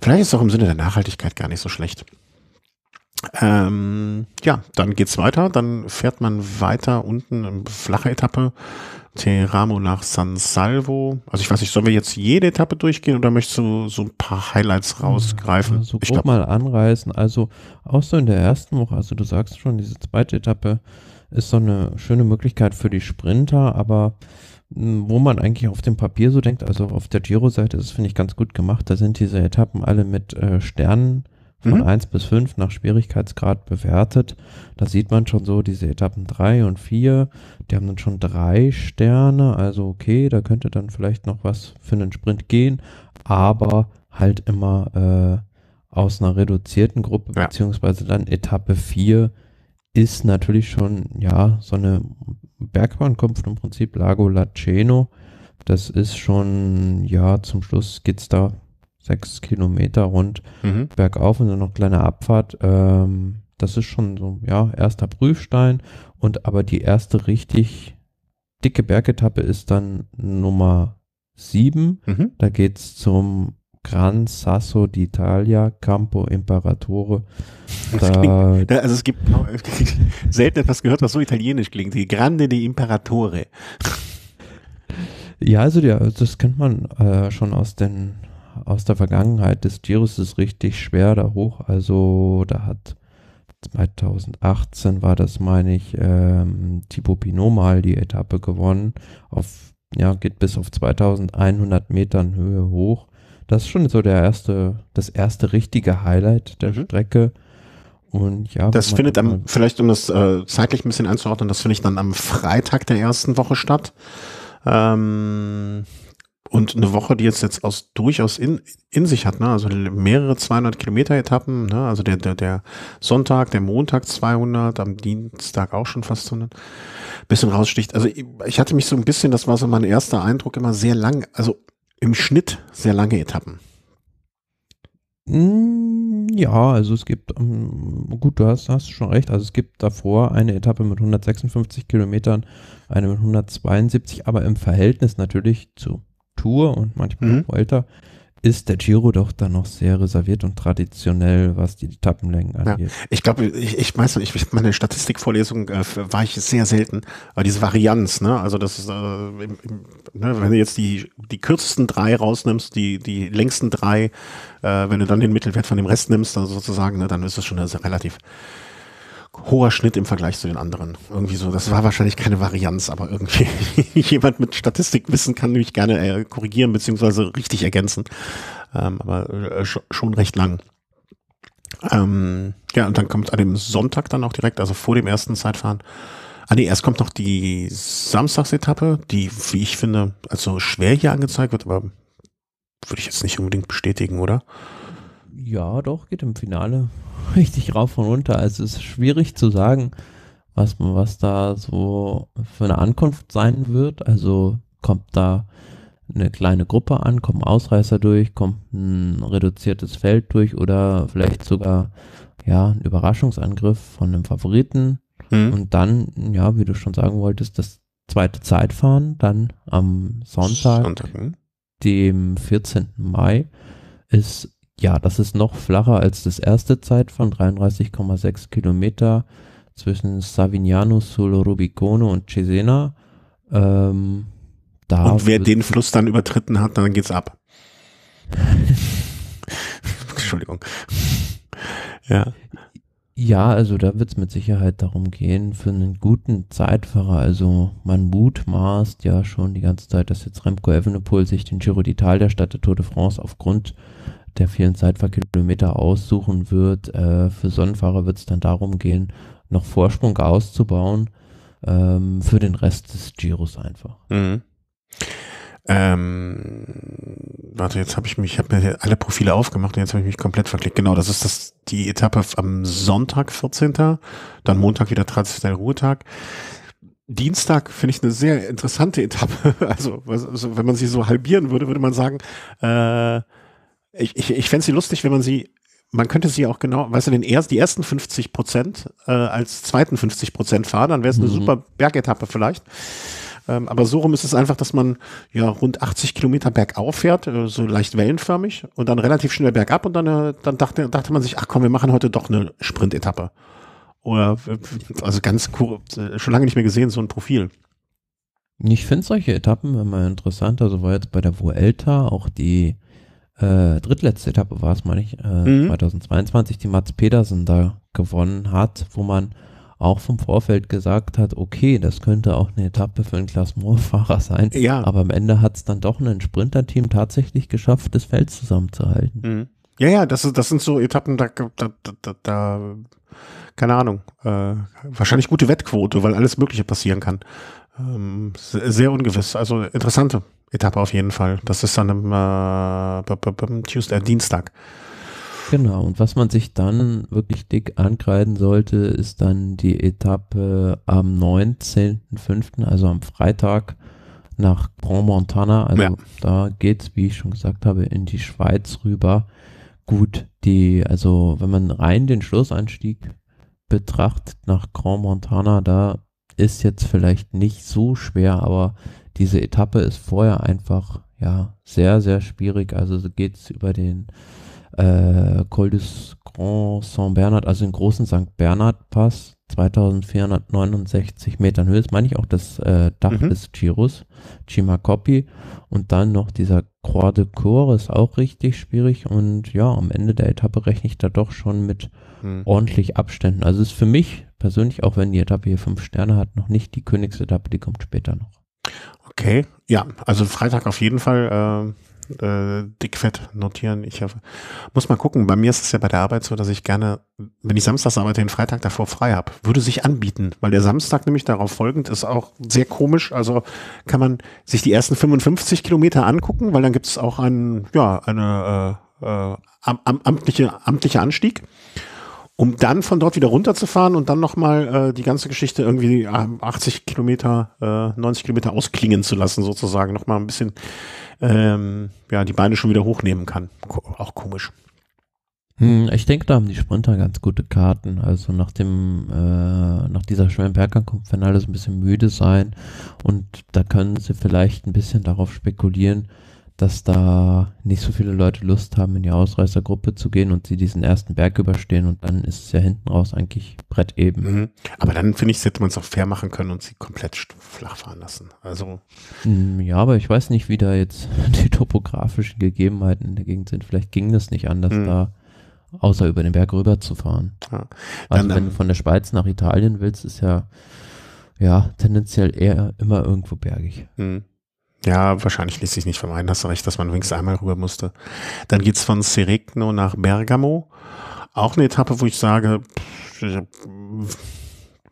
vielleicht ist es auch im Sinne der Nachhaltigkeit gar nicht so schlecht. Ähm, ja, dann geht's weiter. Dann fährt man weiter unten, ähm, flache Etappe, Teramo nach San Salvo. Also ich weiß nicht, sollen wir jetzt jede Etappe durchgehen oder möchtest du so ein paar Highlights hm, rausgreifen? Also ich glaub, mal anreißen. Also auch so in der ersten Woche, also du sagst schon, diese zweite Etappe, ist so eine schöne Möglichkeit für die Sprinter, aber hm, wo man eigentlich auf dem Papier so denkt, also auf der Giro-Seite ist es, finde ich, ganz gut gemacht. Da sind diese Etappen alle mit äh, Sternen von mhm. 1 bis 5 nach Schwierigkeitsgrad bewertet. Da sieht man schon so diese Etappen 3 und 4, die haben dann schon drei Sterne, also okay, da könnte dann vielleicht noch was für einen Sprint gehen, aber halt immer äh, aus einer reduzierten Gruppe, ja. beziehungsweise dann Etappe 4 ist natürlich schon, ja, so eine Bergbahnkunft im Prinzip, Lago Laceno. Das ist schon, ja, zum Schluss geht es da sechs Kilometer rund mhm. bergauf und dann noch kleine Abfahrt. Ähm, das ist schon so, ja, erster Prüfstein. Und aber die erste richtig dicke Bergetappe ist dann Nummer sieben. Mhm. Da geht es zum Gran Sasso d'Italia, Campo Imperatore. Da klingt, also es gibt selten etwas gehört, was so italienisch klingt. Die Grande di Imperatore. Ja, also ja, das kennt man äh, schon aus den aus der Vergangenheit des Giros ist richtig schwer da hoch. Also da hat 2018 war das, meine ich, ähm, Thibaut Pinot mal die Etappe gewonnen. Auf, ja, geht bis auf 2100 Metern Höhe hoch das ist schon so der erste, das erste richtige Highlight der mhm. Strecke. Und ja, das findet am, vielleicht um das äh, zeitlich ein bisschen einzuordnen, das finde ich dann am Freitag der ersten Woche statt. Ähm, und eine Woche, die jetzt, jetzt aus, durchaus in, in sich hat, ne? also mehrere 200 Kilometer Etappen, ne? also der, der, der Sonntag, der Montag 200, am Dienstag auch schon fast 100, bisschen raussticht. Also ich, ich hatte mich so ein bisschen, das war so mein erster Eindruck, immer sehr lang, also im Schnitt sehr lange Etappen. Hm, ja, also es gibt, ähm, gut, du hast, hast schon recht, also es gibt davor eine Etappe mit 156 Kilometern, eine mit 172, aber im Verhältnis natürlich zu Tour und manchmal mhm. älter ist der Giro doch dann noch sehr reserviert und traditionell, was die Etappenlängen angeht. Ja, ich glaube, ich, ich weiß nicht, ich, meine Statistikvorlesung äh, war ich sehr selten, aber diese Varianz, ne? also das ist, äh, im, im, ne, wenn du jetzt die, die kürzesten drei rausnimmst, die, die längsten drei, äh, wenn du dann den Mittelwert von dem Rest nimmst, dann sozusagen, ne, dann ist das schon also relativ hoher Schnitt im Vergleich zu den anderen. Irgendwie so, das war wahrscheinlich keine Varianz, aber irgendwie jemand mit Statistikwissen kann nämlich gerne äh, korrigieren beziehungsweise richtig ergänzen. Ähm, aber äh, schon recht lang. Ähm, ja, und dann kommt an dem Sonntag dann auch direkt, also vor dem ersten Zeitfahren. Ah nee, erst kommt noch die Samstagsetappe, die, wie ich finde, also schwer hier angezeigt wird, aber würde ich jetzt nicht unbedingt bestätigen, oder? ja, doch, geht im Finale richtig rauf und runter. Also es ist schwierig zu sagen, was, was da so für eine Ankunft sein wird. Also kommt da eine kleine Gruppe an, kommen Ausreißer durch, kommt ein reduziertes Feld durch oder vielleicht sogar ja, ein Überraschungsangriff von einem Favoriten. Mhm. Und dann, ja, wie du schon sagen wolltest, das zweite Zeitfahren, dann am Sonntag, Sonntag. Ne? dem 14. Mai, ist ja, das ist noch flacher als das erste Zeitfahren, 33,6 Kilometer zwischen Savignano sul Rubicono und Cesena. Ähm, und wer den Fluss dann übertritten hat, dann geht's ab. Entschuldigung. Ja. Ja, also da wird es mit Sicherheit darum gehen, für einen guten Zeitfahrer, also man mutmaßt ja schon die ganze Zeit, dass jetzt Remco Evenepoel sich den Giro d'Italia statt der Tour de France aufgrund der vielen Zeitfahrkilometer aussuchen wird. Äh, für Sonnenfahrer wird es dann darum gehen, noch Vorsprung auszubauen ähm, für den Rest des Giros einfach. Mhm. Ähm, warte, jetzt habe ich mich, ich habe mir alle Profile aufgemacht und jetzt habe ich mich komplett verklickt. Genau, das ist das die Etappe am Sonntag 14. Dann Montag wieder traditionell Ruhetag. Dienstag finde ich eine sehr interessante Etappe. Also, also, wenn man sie so halbieren würde, würde man sagen, äh, ich, ich, ich fände sie lustig, wenn man sie, man könnte sie auch genau, weißt du, den erst, die ersten 50 Prozent äh, als zweiten 50 Prozent fahren, dann wäre es eine mhm. super Bergetappe vielleicht. Ähm, aber so rum ist es einfach, dass man ja rund 80 Kilometer bergauf fährt, äh, so leicht wellenförmig und dann relativ schnell bergab und dann, äh, dann dachte, dachte man sich, ach komm, wir machen heute doch eine Sprintetappe. Oder, äh, also ganz kurz, äh, schon lange nicht mehr gesehen, so ein Profil. Ich finde solche Etappen immer interessant. Also war jetzt bei der Vuelta auch die äh, drittletzte Etappe war es, meine ich, äh, mhm. 2022, die Mats Pedersen da gewonnen hat, wo man auch vom Vorfeld gesagt hat, okay, das könnte auch eine Etappe für einen Klasmoor-Fahrer sein. Ja. Aber am Ende hat es dann doch ein Sprinterteam tatsächlich geschafft, das Feld zusammenzuhalten. Mhm. Ja, ja, das, ist, das sind so Etappen, da, da, da, da keine Ahnung, äh, wahrscheinlich gute Wettquote, weil alles Mögliche passieren kann. Ähm, sehr ungewiss, also interessante Etappe auf jeden Fall. Das ist dann am äh, Tuesday, äh, Dienstag. Genau, und was man sich dann wirklich dick ankreiden sollte, ist dann die Etappe am 19.05., also am Freitag nach Grand Montana. Also ja. da geht's, wie ich schon gesagt habe, in die Schweiz rüber. Gut, die, also wenn man rein den Schlussanstieg betrachtet nach Grand Montana, da ist jetzt vielleicht nicht so schwer, aber diese Etappe ist vorher einfach ja sehr, sehr schwierig. Also so geht es über den äh, Col du Grand Saint Bernard, also den großen St. Bernard Pass, 2469 Metern Höhe, Das meine ich auch das äh, Dach mhm. des Giros, Chimacopi und dann noch dieser Croix de Cour ist auch richtig schwierig und ja, am Ende der Etappe rechne ich da doch schon mit mhm. ordentlich Abständen. Also es ist für mich persönlich, auch wenn die Etappe hier fünf Sterne hat, noch nicht die Königsetappe, die kommt später noch. Okay, ja, also Freitag auf jeden Fall äh, äh, dickfett notieren. Ich hab, muss mal gucken. Bei mir ist es ja bei der Arbeit so, dass ich gerne, wenn ich samstags arbeite, den Freitag davor frei habe. Würde sich anbieten, weil der Samstag nämlich darauf folgend ist auch sehr komisch. Also kann man sich die ersten 55 Kilometer angucken, weil dann gibt es auch einen, ja, eine äh, äh am, am, amtliche, amtliche Anstieg um dann von dort wieder runterzufahren und dann nochmal äh, die ganze Geschichte irgendwie 80 äh, Kilometer, äh, 90 Kilometer ausklingen zu lassen, sozusagen, nochmal ein bisschen ähm, ja, die Beine schon wieder hochnehmen kann. Auch komisch. Hm, ich denke, da haben die Sprinter ganz gute Karten. Also nach dem, äh, nach dieser schweren Bergankunft werden alles ein bisschen müde sein und da können sie vielleicht ein bisschen darauf spekulieren, dass da nicht so viele Leute Lust haben, in die Ausreißergruppe zu gehen und sie diesen ersten Berg überstehen und dann ist es ja hinten raus eigentlich Brett eben. Mhm. Aber dann finde ich, hätte man es auch fair machen können und sie komplett flach fahren lassen. Also. Mm, ja, aber ich weiß nicht, wie da jetzt die topografischen Gegebenheiten in der Gegend sind. Vielleicht ging das nicht anders mhm. da außer über den Berg rüber zu fahren. Ja. also wenn du von der Schweiz nach Italien willst, ist ja ja tendenziell eher immer irgendwo bergig. Mhm. Ja, wahrscheinlich ließ sich nicht vermeiden, hast du recht, dass man wenigstens einmal rüber musste. Dann geht's von Seregno nach Bergamo. Auch eine Etappe, wo ich sage,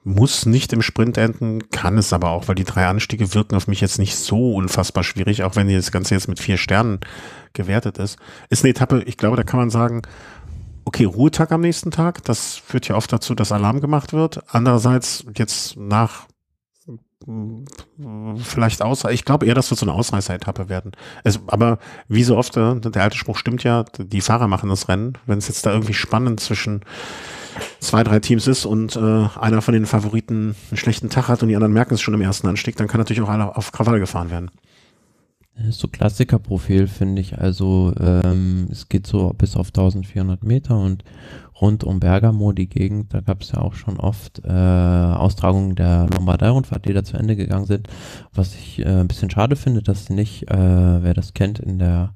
muss nicht im Sprint enden, kann es aber auch, weil die drei Anstiege wirken auf mich jetzt nicht so unfassbar schwierig, auch wenn das Ganze jetzt mit vier Sternen gewertet ist. Ist eine Etappe, ich glaube, da kann man sagen, okay, Ruhetag am nächsten Tag, das führt ja oft dazu, dass Alarm gemacht wird. Andererseits jetzt nach vielleicht aus, ich glaube eher, dass wir so eine Ausreißer-Etappe werden. Es, aber wie so oft, ne, der alte Spruch stimmt ja, die Fahrer machen das Rennen. Wenn es jetzt da irgendwie spannend zwischen zwei, drei Teams ist und äh, einer von den Favoriten einen schlechten Tag hat und die anderen merken es schon im ersten Anstieg, dann kann natürlich auch einer auf Krawall gefahren werden. Das ist so Klassikerprofil, finde ich. Also ähm, es geht so bis auf 1400 Meter und rund um Bergamo, die Gegend, da gab es ja auch schon oft äh, Austragungen der Lombardei-Rundfahrt, die da zu Ende gegangen sind. Was ich äh, ein bisschen schade finde, dass sie nicht, äh, wer das kennt, in der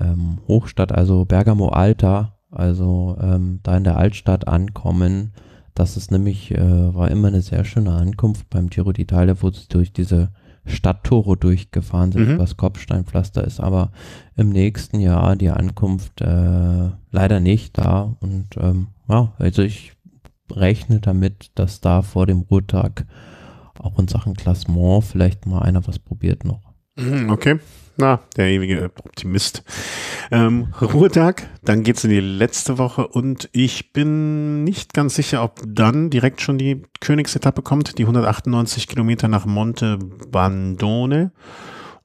ähm, Hochstadt, also Bergamo Alta, also ähm, da in der Altstadt ankommen. Das ist nämlich, äh, war immer eine sehr schöne Ankunft beim Giro d'Italia, wo sie durch diese Stadttore durchgefahren sind, mhm. was Kopfsteinpflaster ist, aber im nächsten Jahr die Ankunft äh, leider nicht da. Und ähm, ja, also ich rechne damit, dass da vor dem Ruhetag auch in Sachen Klassement vielleicht mal einer was probiert noch. Mhm, okay. Na, der ewige Optimist. Ähm, Ruhetag, dann es in die letzte Woche und ich bin nicht ganz sicher, ob dann direkt schon die Königsetappe kommt, die 198 Kilometer nach Monte Bandone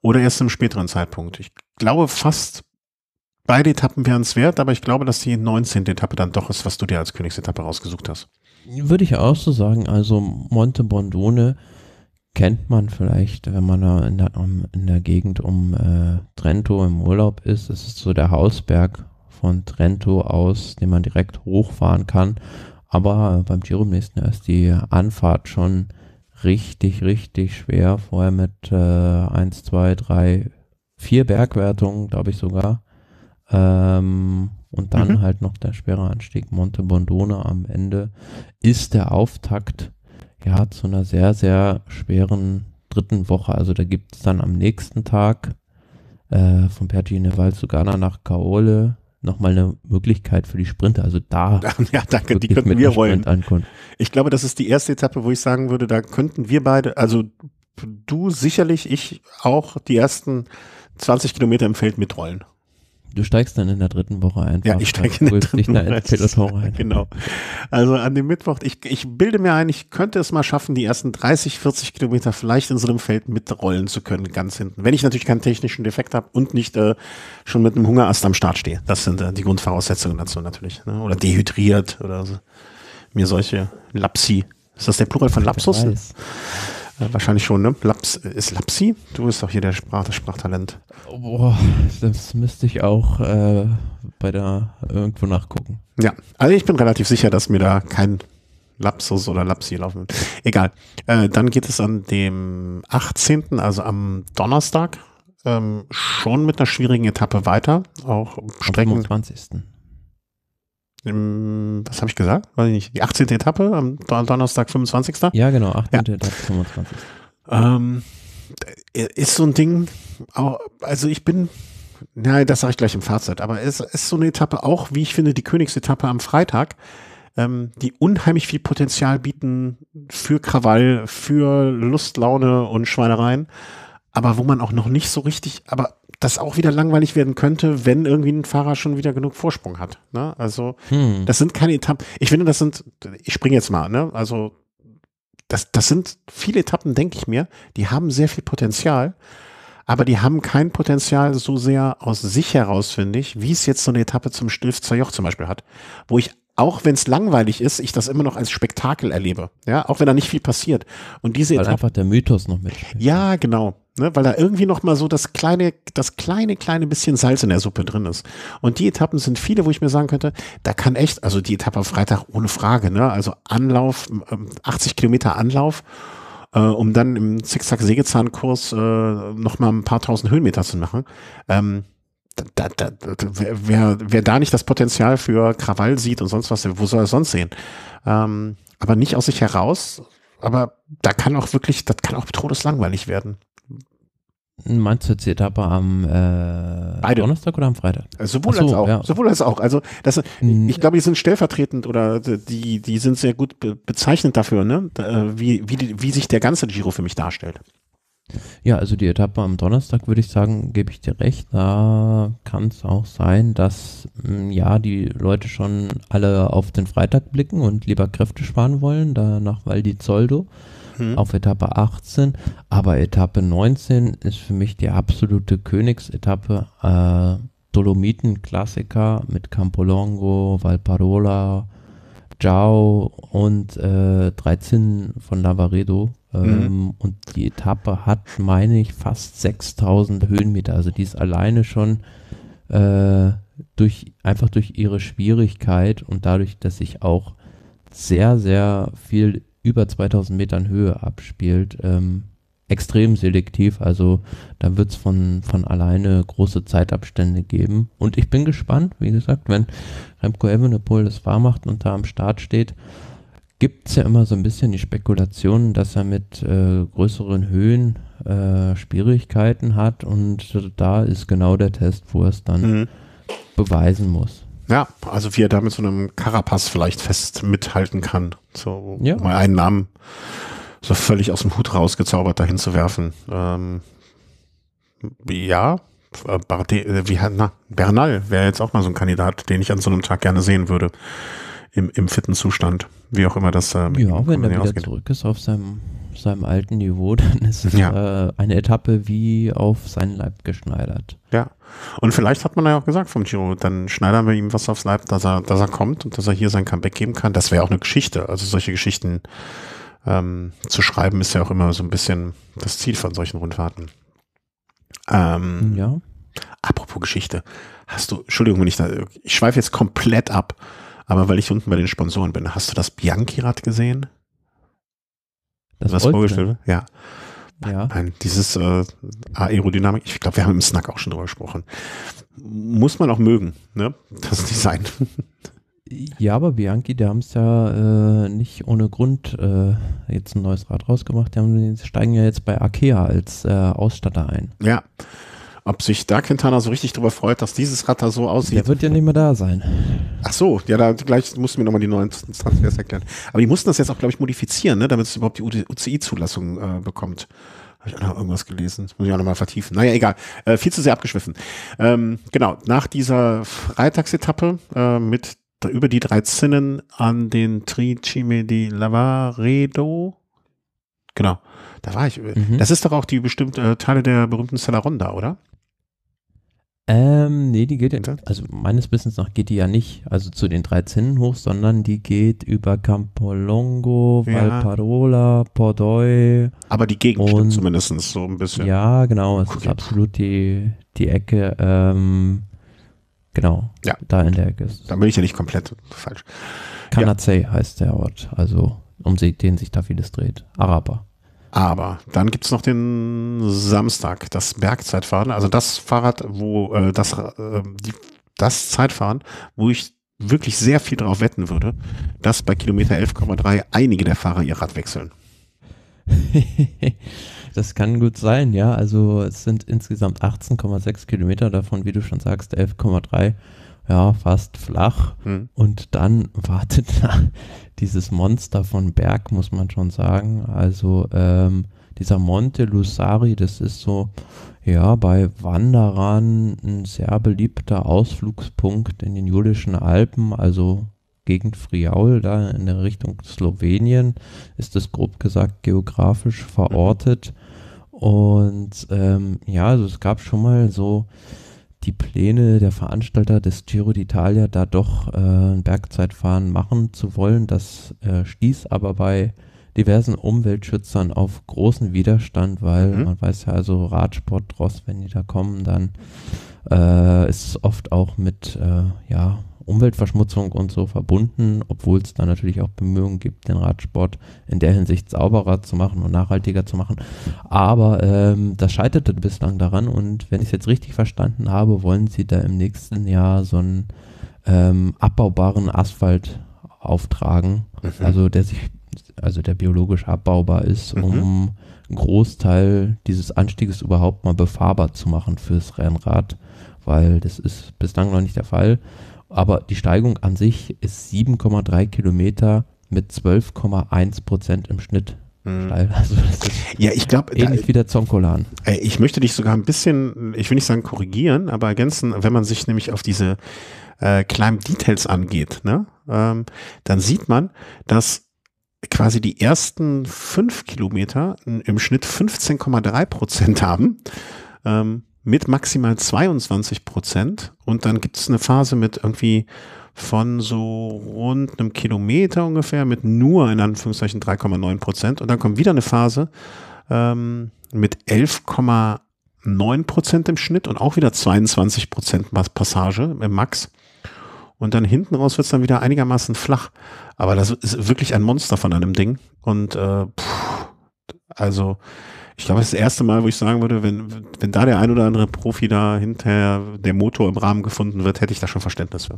oder erst im späteren Zeitpunkt. Ich glaube fast beide Etappen wären es wert, aber ich glaube, dass die 19. Etappe dann doch ist, was du dir als Königsetappe rausgesucht hast. Würde ich auch so sagen. Also Monte Bandone kennt man vielleicht, wenn man da in der, um, in der Gegend um äh, Trento im Urlaub ist. Es ist so der Hausberg von Trento aus, den man direkt hochfahren kann. Aber äh, beim Giro im nächsten Jahr ist die Anfahrt schon richtig, richtig schwer. Vorher mit äh, 1, 2, 3, 4 Bergwertungen, glaube ich sogar. Ähm, und dann mhm. halt noch der schwere Anstieg Monte Bondone am Ende ist der Auftakt ja, zu einer sehr, sehr schweren dritten Woche. Also da gibt es dann am nächsten Tag äh, von Neval zu Ghana nach Kaole nochmal eine Möglichkeit für die Sprinter. Also da. Ja, danke, die könnten wir wollen. Ich glaube, das ist die erste Etappe, wo ich sagen würde, da könnten wir beide, also du sicherlich, ich auch, die ersten 20 Kilometer im Feld mitrollen. Du steigst dann in der dritten Woche ein. Ja, ich steige in der dritten Woche. Peloton Genau. Also an dem Mittwoch, ich, ich bilde mir ein, ich könnte es mal schaffen, die ersten 30, 40 Kilometer vielleicht in so einem Feld mitrollen zu können, ganz hinten. Wenn ich natürlich keinen technischen Defekt habe und nicht äh, schon mit einem Hungerast am Start stehe. Das sind äh, die Grundvoraussetzungen dazu natürlich. Ne? Oder dehydriert oder so. mir solche Lapsi. Ist das der Plural von Lapsus? Äh, wahrscheinlich schon, ne? Laps, äh, ist Lapsi? Du bist doch hier der Sprach, das Sprachtalent. boah, das müsste ich auch äh, bei der irgendwo nachgucken. Ja, also ich bin relativ sicher, dass mir da kein Lapsus oder Lapsi laufen wird. Egal. Äh, dann geht es an dem 18., also am Donnerstag, ähm, schon mit einer schwierigen Etappe weiter. Auch Strecken. Am 25 was habe ich gesagt? Weiß ich nicht, die 18. Etappe am Donnerstag, 25. Ja, genau, 18. Ja. Etappe, 25. Ähm, ist so ein Ding, also ich bin, nein, das sage ich gleich im Fazit, aber es ist so eine Etappe auch, wie ich finde, die Königsetappe am Freitag, ähm, die unheimlich viel Potenzial bieten für Krawall, für Lust, Laune und Schweinereien, aber wo man auch noch nicht so richtig, aber das auch wieder langweilig werden könnte, wenn irgendwie ein Fahrer schon wieder genug Vorsprung hat. Ne? Also hm. das sind keine Etappen. Ich finde, das sind, ich springe jetzt mal, ne? Also das, das sind viele Etappen, denke ich mir, die haben sehr viel Potenzial, aber die haben kein Potenzial so sehr aus sich heraus, finde ich, wie es jetzt so eine Etappe zum Stilfzer Joch zum Beispiel hat, wo ich auch wenn es langweilig ist, ich das immer noch als Spektakel erlebe. Ja, auch wenn da nicht viel passiert. Und diese Weil Etappe, einfach der Mythos noch mit. Ja, genau. Ne, weil da irgendwie noch mal so das kleine, das kleine, kleine bisschen Salz in der Suppe drin ist. Und die Etappen sind viele, wo ich mir sagen könnte, da kann echt, also die Etappe Freitag ohne Frage, ne? Also Anlauf, 80 ähm, Kilometer Anlauf, äh, um dann im Zickzack-Sägezahnkurs äh, noch mal ein paar tausend Höhenmeter zu machen. Ähm, da, da, da, wer, wer da nicht das Potenzial für Krawall sieht und sonst was, wo soll er sonst sehen? Ähm, aber nicht aus sich heraus, aber da kann auch wirklich, das kann auch todeslangweilig werden. Meinst du jetzt die Etappe am äh, Donnerstag oder am Freitag? Äh, sowohl so, als auch. Ja. Sowohl als auch. Also das, ich glaube, die sind stellvertretend oder die, die sind sehr gut be bezeichnet dafür, ne? Äh, wie, wie, wie sich der ganze Giro für mich darstellt. Ja, also die Etappe am Donnerstag würde ich sagen, gebe ich dir recht. Da kann es auch sein, dass hm, ja die Leute schon alle auf den Freitag blicken und lieber Kräfte sparen wollen, danach Val di Zoldo mhm. auf Etappe 18. Aber Etappe 19 ist für mich die absolute Königsetappe. Äh, Dolomiten-Klassiker mit Campolongo, Valparola, Jao und äh, 13 von Navaredo. Mhm. Ähm, mhm. Und die Etappe hat, meine ich, fast 6000 Höhenmeter. Also die ist alleine schon äh, durch, einfach durch ihre Schwierigkeit und dadurch, dass ich auch sehr, sehr viel über 2000 Metern Höhe abspielt, ähm, extrem selektiv. Also da wird es von, von alleine große Zeitabstände geben. Und ich bin gespannt, wie gesagt, wenn Remco Evenepoel das wahr macht und da am Start steht, gibt es ja immer so ein bisschen die Spekulationen, dass er mit äh, größeren Höhen äh, Schwierigkeiten hat. Und da ist genau der Test, wo er es dann mhm. beweisen muss. Ja, also wie er da mit so einem Carapass vielleicht fest mithalten kann. So, ja. mal einen Namen so völlig aus dem Hut rausgezaubert dahin zu werfen. Ähm, ja, äh, Bardet, äh, wie, na, Bernal wäre jetzt auch mal so ein Kandidat, den ich an so einem Tag gerne sehen würde. Im, im fitten Zustand, wie auch immer das. Ähm, ja, wenn er wieder ausgeht. zurück ist auf seinem seinem alten Niveau, dann ist es ja. äh, eine Etappe wie auf seinen Leib geschneidert. Ja. Und vielleicht hat man ja auch gesagt vom Giro, dann schneidern wir ihm was aufs Leib, dass er, dass er kommt und dass er hier sein Comeback geben kann. Das wäre auch eine Geschichte. Also solche Geschichten ähm, zu schreiben ist ja auch immer so ein bisschen das Ziel von solchen Rundfahrten. Ähm, ja. Apropos Geschichte. Hast du, Entschuldigung, wenn ich da, ich schweife jetzt komplett ab, aber weil ich unten bei den Sponsoren bin, hast du das Bianchi-Rad gesehen? Das was vorgestellt wird? Ja. Ja. Nein, dieses äh, Aerodynamik, ich glaube, wir haben im Snack auch schon drüber gesprochen. Muss man auch mögen, ne? Das Design. Ja, aber Bianchi, die haben es ja äh, nicht ohne Grund äh, jetzt ein neues Rad rausgemacht. Die, haben, die steigen ja jetzt bei Akea als äh, Ausstatter ein. Ja, ob sich da Quintana so richtig drüber freut, dass dieses Rad da so aussieht. Der wird ja nicht mehr da sein. Ach so, ja, da gleich mussten wir nochmal die neuen Transfers erklären. Aber die mussten das jetzt auch, glaube ich, modifizieren, ne, damit es überhaupt die UCI-Zulassung äh, bekommt. Habe ich auch noch irgendwas gelesen? Das muss ich auch nochmal vertiefen. Naja, egal. Äh, viel zu sehr abgeschwiffen. Ähm, genau, nach dieser Freitagsetappe äh, mit über die drei Zinnen an den Tricime di Lavaredo. Genau. Da war ich. Mhm. Das ist doch auch die bestimmte äh, Teile der berühmten Salaronda, oder? Ähm, nee, die geht, ja, also meines Wissens nach geht die ja nicht, also zu den drei Zinnen hoch, sondern die geht über Campolongo, ja. Valparola, Pordoi. Aber die Gegend und, zumindest so ein bisschen. Ja, genau, es okay. ist absolut die, die Ecke, ähm, genau, ja. da in der Ecke ist. Da bin ich ja nicht komplett falsch. Kanazei ja. heißt der Ort, also um den sich da vieles dreht. Araber. Aber dann gibt es noch den Samstag, das Bergzeitfahren. Also das Fahrrad, wo äh, das, äh, die, das Zeitfahren, wo ich wirklich sehr viel darauf wetten würde, dass bei Kilometer 11,3 einige der Fahrer ihr Rad wechseln. das kann gut sein, ja. Also es sind insgesamt 18,6 Kilometer, davon, wie du schon sagst, 11,3 ja, fast flach. Hm. Und dann wartet dieses Monster von Berg, muss man schon sagen. Also ähm, dieser Monte Lusari, das ist so, ja, bei Wanderern ein sehr beliebter Ausflugspunkt in den Julischen Alpen, also gegen Friaul, da in der Richtung Slowenien, ist das grob gesagt geografisch verortet. Mhm. Und ähm, ja, also es gab schon mal so die Pläne der Veranstalter des Giro d'Italia da doch äh, ein Bergzeitfahren machen zu wollen. Das äh, stieß aber bei diversen Umweltschützern auf großen Widerstand, weil mhm. man weiß ja also Radsport, Ross, wenn die da kommen, dann äh, ist es oft auch mit äh, ja, Umweltverschmutzung und so verbunden, obwohl es da natürlich auch Bemühungen gibt, den Radsport in der Hinsicht sauberer zu machen und nachhaltiger zu machen. Aber ähm, das scheiterte bislang daran und wenn ich es jetzt richtig verstanden habe, wollen sie da im nächsten Jahr so einen ähm, abbaubaren Asphalt auftragen, mhm. also der sich, also der biologisch abbaubar ist, mhm. um einen Großteil dieses Anstieges überhaupt mal befahrbar zu machen fürs Rennrad, weil das ist bislang noch nicht der Fall. Aber die Steigung an sich ist 7,3 Kilometer mit 12,1 Prozent im Schnitt. Mhm. Steil. Also ja, ich glaube, ähnlich da, wie der Zonkolan. Ich möchte dich sogar ein bisschen, ich will nicht sagen korrigieren, aber ergänzen, wenn man sich nämlich auf diese äh, Climb Details angeht, ne, ähm, dann sieht man, dass quasi die ersten fünf Kilometer im Schnitt 15,3 Prozent haben. Ähm, mit maximal 22 Prozent. Und dann gibt es eine Phase mit irgendwie von so rund einem Kilometer ungefähr mit nur in Anführungszeichen 3,9 Prozent. Und dann kommt wieder eine Phase ähm, mit 11,9 Prozent im Schnitt und auch wieder 22 Prozent Passage im Max. Und dann hinten raus wird es dann wieder einigermaßen flach. Aber das ist wirklich ein Monster von einem Ding. Und äh, pff, also ich glaube, das, ist das erste Mal, wo ich sagen würde, wenn, wenn da der ein oder andere Profi da hinterher der Motor im Rahmen gefunden wird, hätte ich da schon Verständnis für.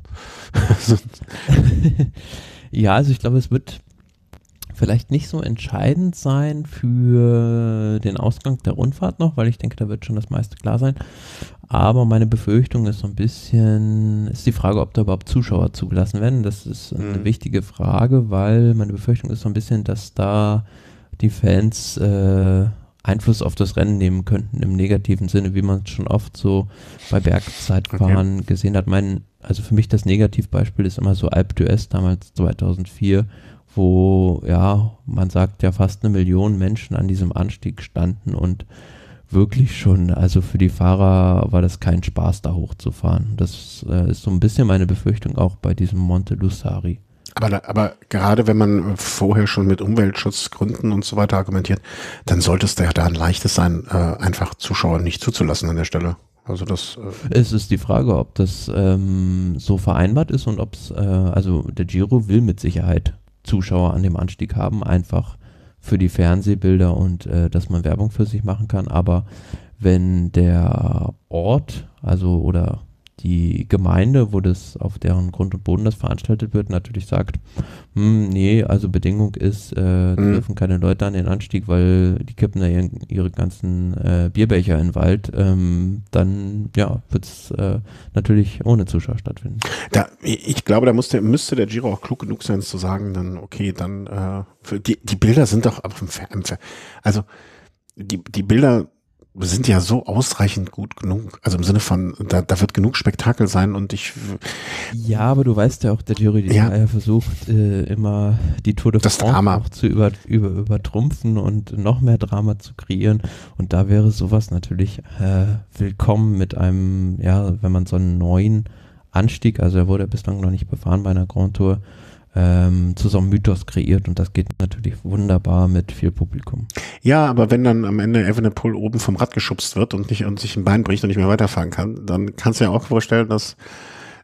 ja, also ich glaube, es wird vielleicht nicht so entscheidend sein für den Ausgang der Rundfahrt noch, weil ich denke, da wird schon das meiste klar sein. Aber meine Befürchtung ist so ein bisschen, ist die Frage, ob da überhaupt Zuschauer zugelassen werden. Das ist eine mhm. wichtige Frage, weil meine Befürchtung ist so ein bisschen, dass da die Fans äh, Einfluss auf das Rennen nehmen könnten im negativen Sinne, wie man es schon oft so bei Bergzeitfahren okay. gesehen hat. Mein, also für mich das Negativbeispiel ist immer so Alp d'Huez damals 2004, wo ja, man sagt ja fast eine Million Menschen an diesem Anstieg standen und wirklich schon, also für die Fahrer war das kein Spaß, da hochzufahren. Das äh, ist so ein bisschen meine Befürchtung auch bei diesem Monte Lussari. Aber, aber gerade wenn man vorher schon mit Umweltschutzgründen und so weiter argumentiert, dann sollte es ja da ein leichtes sein, äh, einfach Zuschauer nicht zuzulassen an der Stelle. Also das. Äh es ist die Frage, ob das ähm, so vereinbart ist und ob es, äh, also der Giro will mit Sicherheit Zuschauer an dem Anstieg haben, einfach für die Fernsehbilder und äh, dass man Werbung für sich machen kann. Aber wenn der Ort, also oder die Gemeinde, wo das auf deren Grund und Boden das veranstaltet wird, natürlich sagt, hm, nee, also Bedingung ist, äh, mhm. dürfen keine Leute an den Anstieg, weil die kippen da ihren, ihre ganzen äh, Bierbecher in den Wald, ähm, dann ja, wird es äh, natürlich ohne Zuschauer stattfinden. Da, ich glaube, da musste, müsste der Giro auch klug genug sein, zu sagen, dann, okay, dann, äh, die, die Bilder sind doch auf dem Fer Also, die, die Bilder sind ja so ausreichend gut genug. Also im Sinne von, da, da wird genug Spektakel sein und ich. Ja, aber du weißt ja auch, der Jury die ja. versucht äh, immer die Tour de das auch zu über, über, übertrumpfen und noch mehr Drama zu kreieren. Und da wäre sowas natürlich äh, willkommen mit einem, ja, wenn man so einen neuen Anstieg, also er wurde bislang noch nicht befahren bei einer Grand Tour, ähm, zu so einem Mythos kreiert und das geht natürlich wunderbar mit viel Publikum. Ja, aber wenn dann am Ende Evenepoel oben vom Rad geschubst wird und, nicht, und sich ein Bein bricht und nicht mehr weiterfahren kann, dann kannst du ja auch vorstellen, dass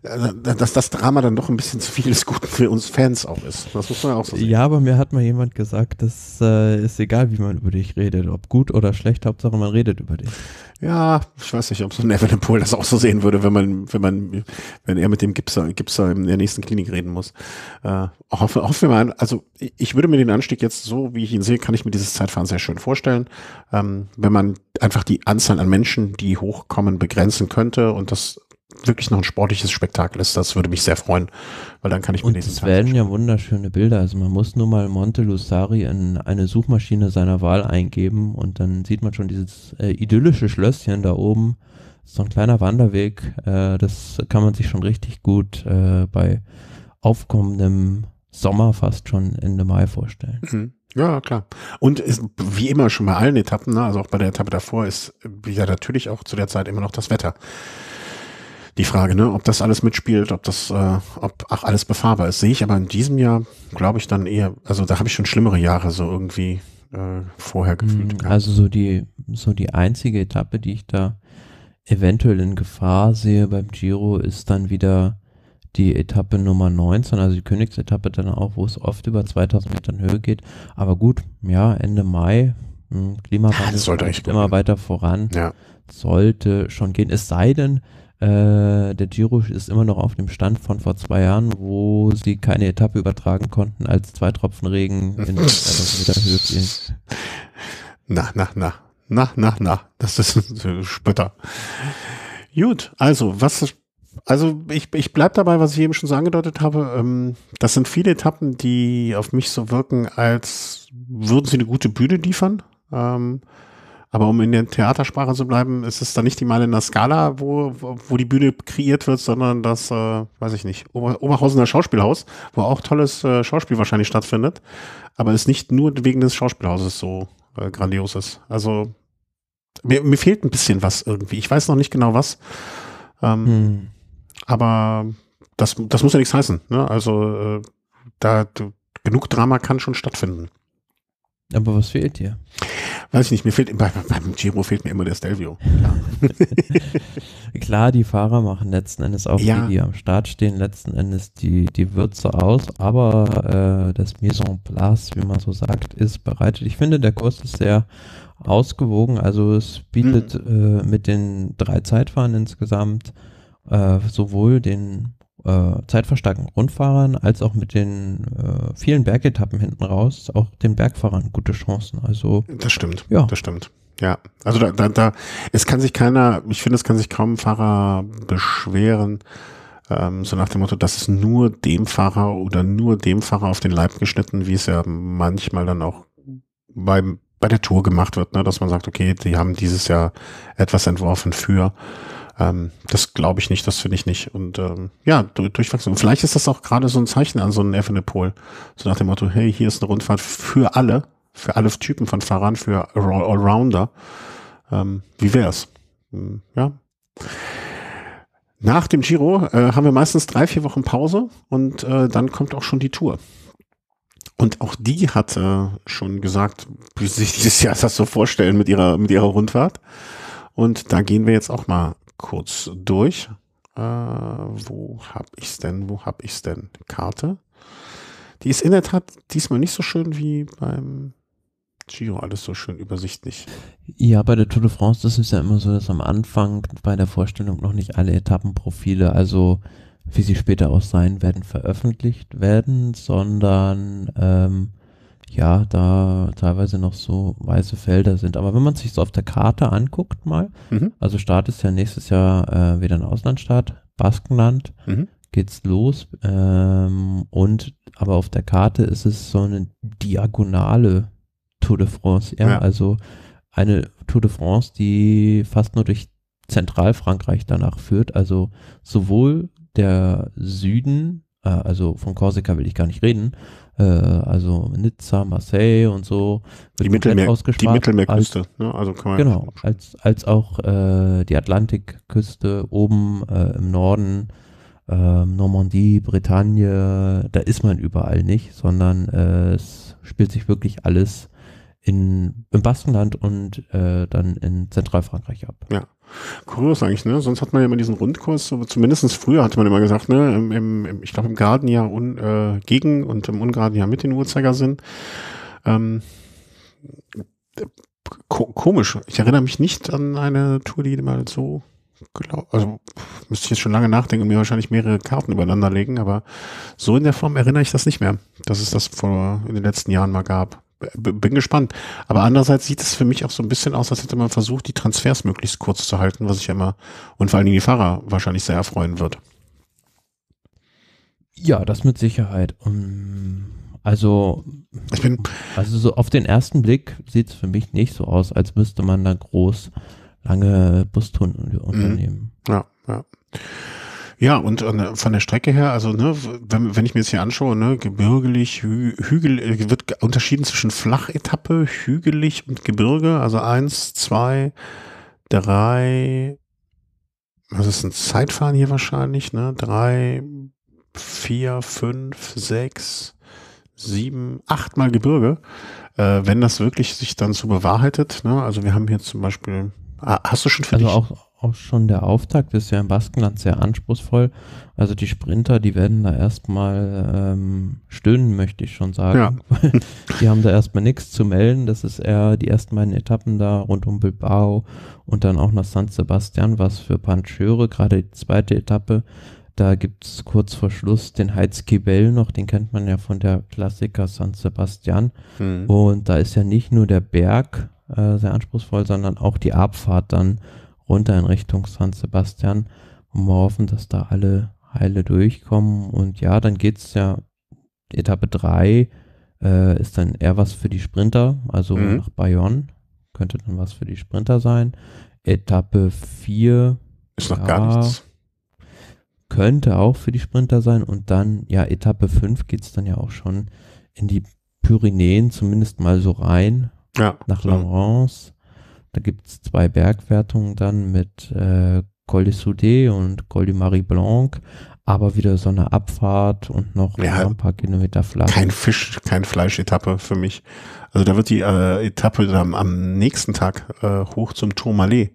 also, dass das Drama dann doch ein bisschen zu viel des Guten für uns Fans auch ist. Das muss man ja auch so sehen. Ja, aber mir hat mal jemand gesagt, das äh, ist egal, wie man über dich redet, ob gut oder schlecht, Hauptsache man redet über dich. Ja, ich weiß nicht, ob so Neville in Pool das auch so sehen würde, wenn man, wenn man, wenn er mit dem Gipser, Gipser in der nächsten Klinik reden muss. Äh, hoffen, hoffen wir mal, also ich würde mir den Anstieg jetzt so, wie ich ihn sehe, kann ich mir dieses Zeitfahren sehr schön vorstellen. Ähm, wenn man einfach die Anzahl an Menschen, die hochkommen, begrenzen könnte und das wirklich noch ein sportliches Spektakel ist. Das würde mich sehr freuen, weil dann kann ich mir Und nächstes Es werden ja wunderschöne Bilder. Also man muss nur mal Monte Lussari in eine Suchmaschine seiner Wahl eingeben und dann sieht man schon dieses äh, idyllische Schlösschen da oben. So ein kleiner Wanderweg. Äh, das kann man sich schon richtig gut äh, bei aufkommendem Sommer fast schon Ende Mai vorstellen. Mhm. Ja, klar. Und ist, wie immer schon bei allen Etappen, ne, also auch bei der Etappe davor, ist ja natürlich auch zu der Zeit immer noch das Wetter die Frage, ne, ob das alles mitspielt, ob das, äh, ob ach, alles befahrbar ist, sehe ich aber in diesem Jahr, glaube ich, dann eher, also da habe ich schon schlimmere Jahre so irgendwie äh, vorher gefühlt. Mhm. Also so die, so die einzige Etappe, die ich da eventuell in Gefahr sehe beim Giro, ist dann wieder die Etappe Nummer 19, also die Königsetappe dann auch, wo es oft über 2000 Meter in Höhe geht. Aber gut, ja, Ende Mai, hm, Klimawandel ja, sollte immer weiter voran. Ja. Sollte schon gehen. Es sei denn, äh, der Giro ist immer noch auf dem Stand von vor zwei Jahren, wo sie keine Etappe übertragen konnten, als zwei Tropfen Regen in 2000 Höhe Na, na, na, na, na, na, das ist Spötter. Gut, also was, also ich, ich bleib dabei, was ich eben schon so angedeutet habe. Ähm, das sind viele Etappen, die auf mich so wirken, als würden sie eine gute Bühne liefern. Ähm, aber um in der Theatersprache zu bleiben, ist es dann nicht die in der Skala, wo, wo die Bühne kreiert wird, sondern das, äh, weiß ich nicht, Ober Oberhausener Schauspielhaus, wo auch tolles äh, Schauspiel wahrscheinlich stattfindet, aber es nicht nur wegen des Schauspielhauses so äh, grandios ist. Also mir, mir fehlt ein bisschen was irgendwie. Ich weiß noch nicht genau was. Ähm, hm. Aber das, das muss ja nichts heißen. Ne? Also äh, da genug Drama kann schon stattfinden. Aber was fehlt dir? Weiß ich nicht, mir fehlt, bei, beim Giro fehlt mir immer der Stelvio. Ja. Klar, die Fahrer machen letzten Endes auch ja. die, die am Start stehen, letzten Endes die, die Würze aus, aber äh, das Maison en place, wie man so sagt, ist bereitet. Ich finde, der Kurs ist sehr ausgewogen, also es bietet mhm. äh, mit den drei Zeitfahren insgesamt äh, sowohl den äh, zeitverstarken Rundfahrern als auch mit den äh, vielen Bergetappen hinten raus auch den Bergfahrern gute Chancen. Also das stimmt. Ja, das stimmt. Ja, also da, da, da es kann sich keiner, ich finde, es kann sich kaum ein Fahrer beschweren, ähm, so nach dem Motto, das ist nur dem Fahrer oder nur dem Fahrer auf den Leib geschnitten, wie es ja manchmal dann auch beim bei der Tour gemacht wird, ne, dass man sagt, okay, die haben dieses Jahr etwas entworfen für ähm, das glaube ich nicht, das finde ich nicht. Und ähm, ja, durchwachsen. Und vielleicht ist das auch gerade so ein Zeichen an so einen Evenepoel. So nach dem Motto, hey, hier ist eine Rundfahrt für alle, für alle Typen von Fahrern, für Allrounder. Ähm, wie wär's? Hm, ja. Nach dem Giro äh, haben wir meistens drei, vier Wochen Pause und äh, dann kommt auch schon die Tour. Und auch die hat äh, schon gesagt, wie sich dieses Jahr das so vorstellen mit ihrer, mit ihrer Rundfahrt. Und da gehen wir jetzt auch mal kurz durch. Äh, wo habe ich es denn? Wo habe ich es denn? Karte. Die ist in der Tat diesmal nicht so schön wie beim Giro, alles so schön übersichtlich. Ja, bei der Tour de France, das ist ja immer so, dass am Anfang bei der Vorstellung noch nicht alle Etappenprofile, also wie sie später auch sein werden, veröffentlicht werden, sondern ähm, ja, da teilweise noch so weiße Felder sind. Aber wenn man sich so auf der Karte anguckt mal, mhm. also Start ist ja nächstes Jahr äh, wieder ein Auslandstaat, Baskenland, mhm. geht's los. Ähm, und aber auf der Karte ist es so eine diagonale Tour de France, ja, ja. also eine Tour de France, die fast nur durch Zentralfrankreich danach führt, also sowohl der Süden, äh, also von Korsika will ich gar nicht reden, äh, also Nizza, Marseille und so. Die, Mittelmeer, die Mittelmeerküste, als, ne? also kann man genau, als, als auch äh, die Atlantikküste oben äh, im Norden, ähm, Normandie, Bretagne, da ist man überall nicht, sondern äh, es spielt sich wirklich alles in, im Baskenland und äh, dann in Zentralfrankreich ab. Ja. Kurios eigentlich, ne? Sonst hat man ja immer diesen Rundkurs, so, zumindest früher hatte man immer gesagt, ne? Im, im, ich glaube, im Garten ja un, äh, gegen und im Ungarten ja mit den Uhrzeigersinn. Ähm, ko komisch. Ich erinnere mich nicht an eine Tour, die mal so glaub, also müsste ich jetzt schon lange nachdenken und mir wahrscheinlich mehrere Karten übereinander legen, aber so in der Form erinnere ich das nicht mehr, dass es das vor in den letzten Jahren mal gab bin gespannt. Aber andererseits sieht es für mich auch so ein bisschen aus, als hätte man versucht, die Transfers möglichst kurz zu halten, was ich ja immer und vor allen Dingen die Fahrer wahrscheinlich sehr erfreuen wird. Ja, das mit Sicherheit. Ähm, also, ich bin also so auf den ersten Blick sieht es für mich nicht so aus, als müsste man da groß lange Bustunden mhm. unternehmen. Ja, ja. Ja, und von der Strecke her, also ne, wenn, wenn ich mir jetzt hier anschaue, ne, gebirgelig, hügel, äh, wird unterschieden zwischen Flachetappe, hügelig und Gebirge. Also eins, zwei, drei, was ist ein Zeitfahren hier wahrscheinlich, ne? Drei, vier, fünf, sechs, sieben, achtmal Gebirge. Äh, wenn das wirklich sich dann so bewahrheitet, ne? Also wir haben hier zum Beispiel, ah, hast du schon für also dich? Auch auch schon der Auftakt, ist ja im Baskenland sehr anspruchsvoll. Also die Sprinter, die werden da erstmal ähm, stöhnen, möchte ich schon sagen. Ja. die haben da erstmal nichts zu melden. Das ist eher die ersten beiden Etappen da rund um Bilbao und dann auch nach San Sebastian, was für Pancheure, gerade die zweite Etappe, da gibt es kurz vor Schluss den Heizkibel noch, den kennt man ja von der Klassiker San Sebastian. Mhm. Und da ist ja nicht nur der Berg äh, sehr anspruchsvoll, sondern auch die Abfahrt dann runter in Richtung San Sebastian und wir hoffen, dass da alle heile durchkommen. Und ja, dann geht es ja, Etappe 3 äh, ist dann eher was für die Sprinter, also mhm. nach Bayonne könnte dann was für die Sprinter sein. Etappe 4 ist noch ja, gar nichts. Könnte auch für die Sprinter sein. Und dann, ja, Etappe 5 geht es dann ja auch schon in die Pyrenäen zumindest mal so rein. Ja, nach so. Laurence. Da gibt es zwei Bergwertungen dann mit äh, Col de Soudé und Col du Marie Blanc, aber wieder so eine Abfahrt und noch ja, ein paar Kilometer Fleisch. Kein Fisch, kein Fleisch-Etappe für mich. Also da wird die äh, Etappe dann am nächsten Tag äh, hoch zum Tourmalet.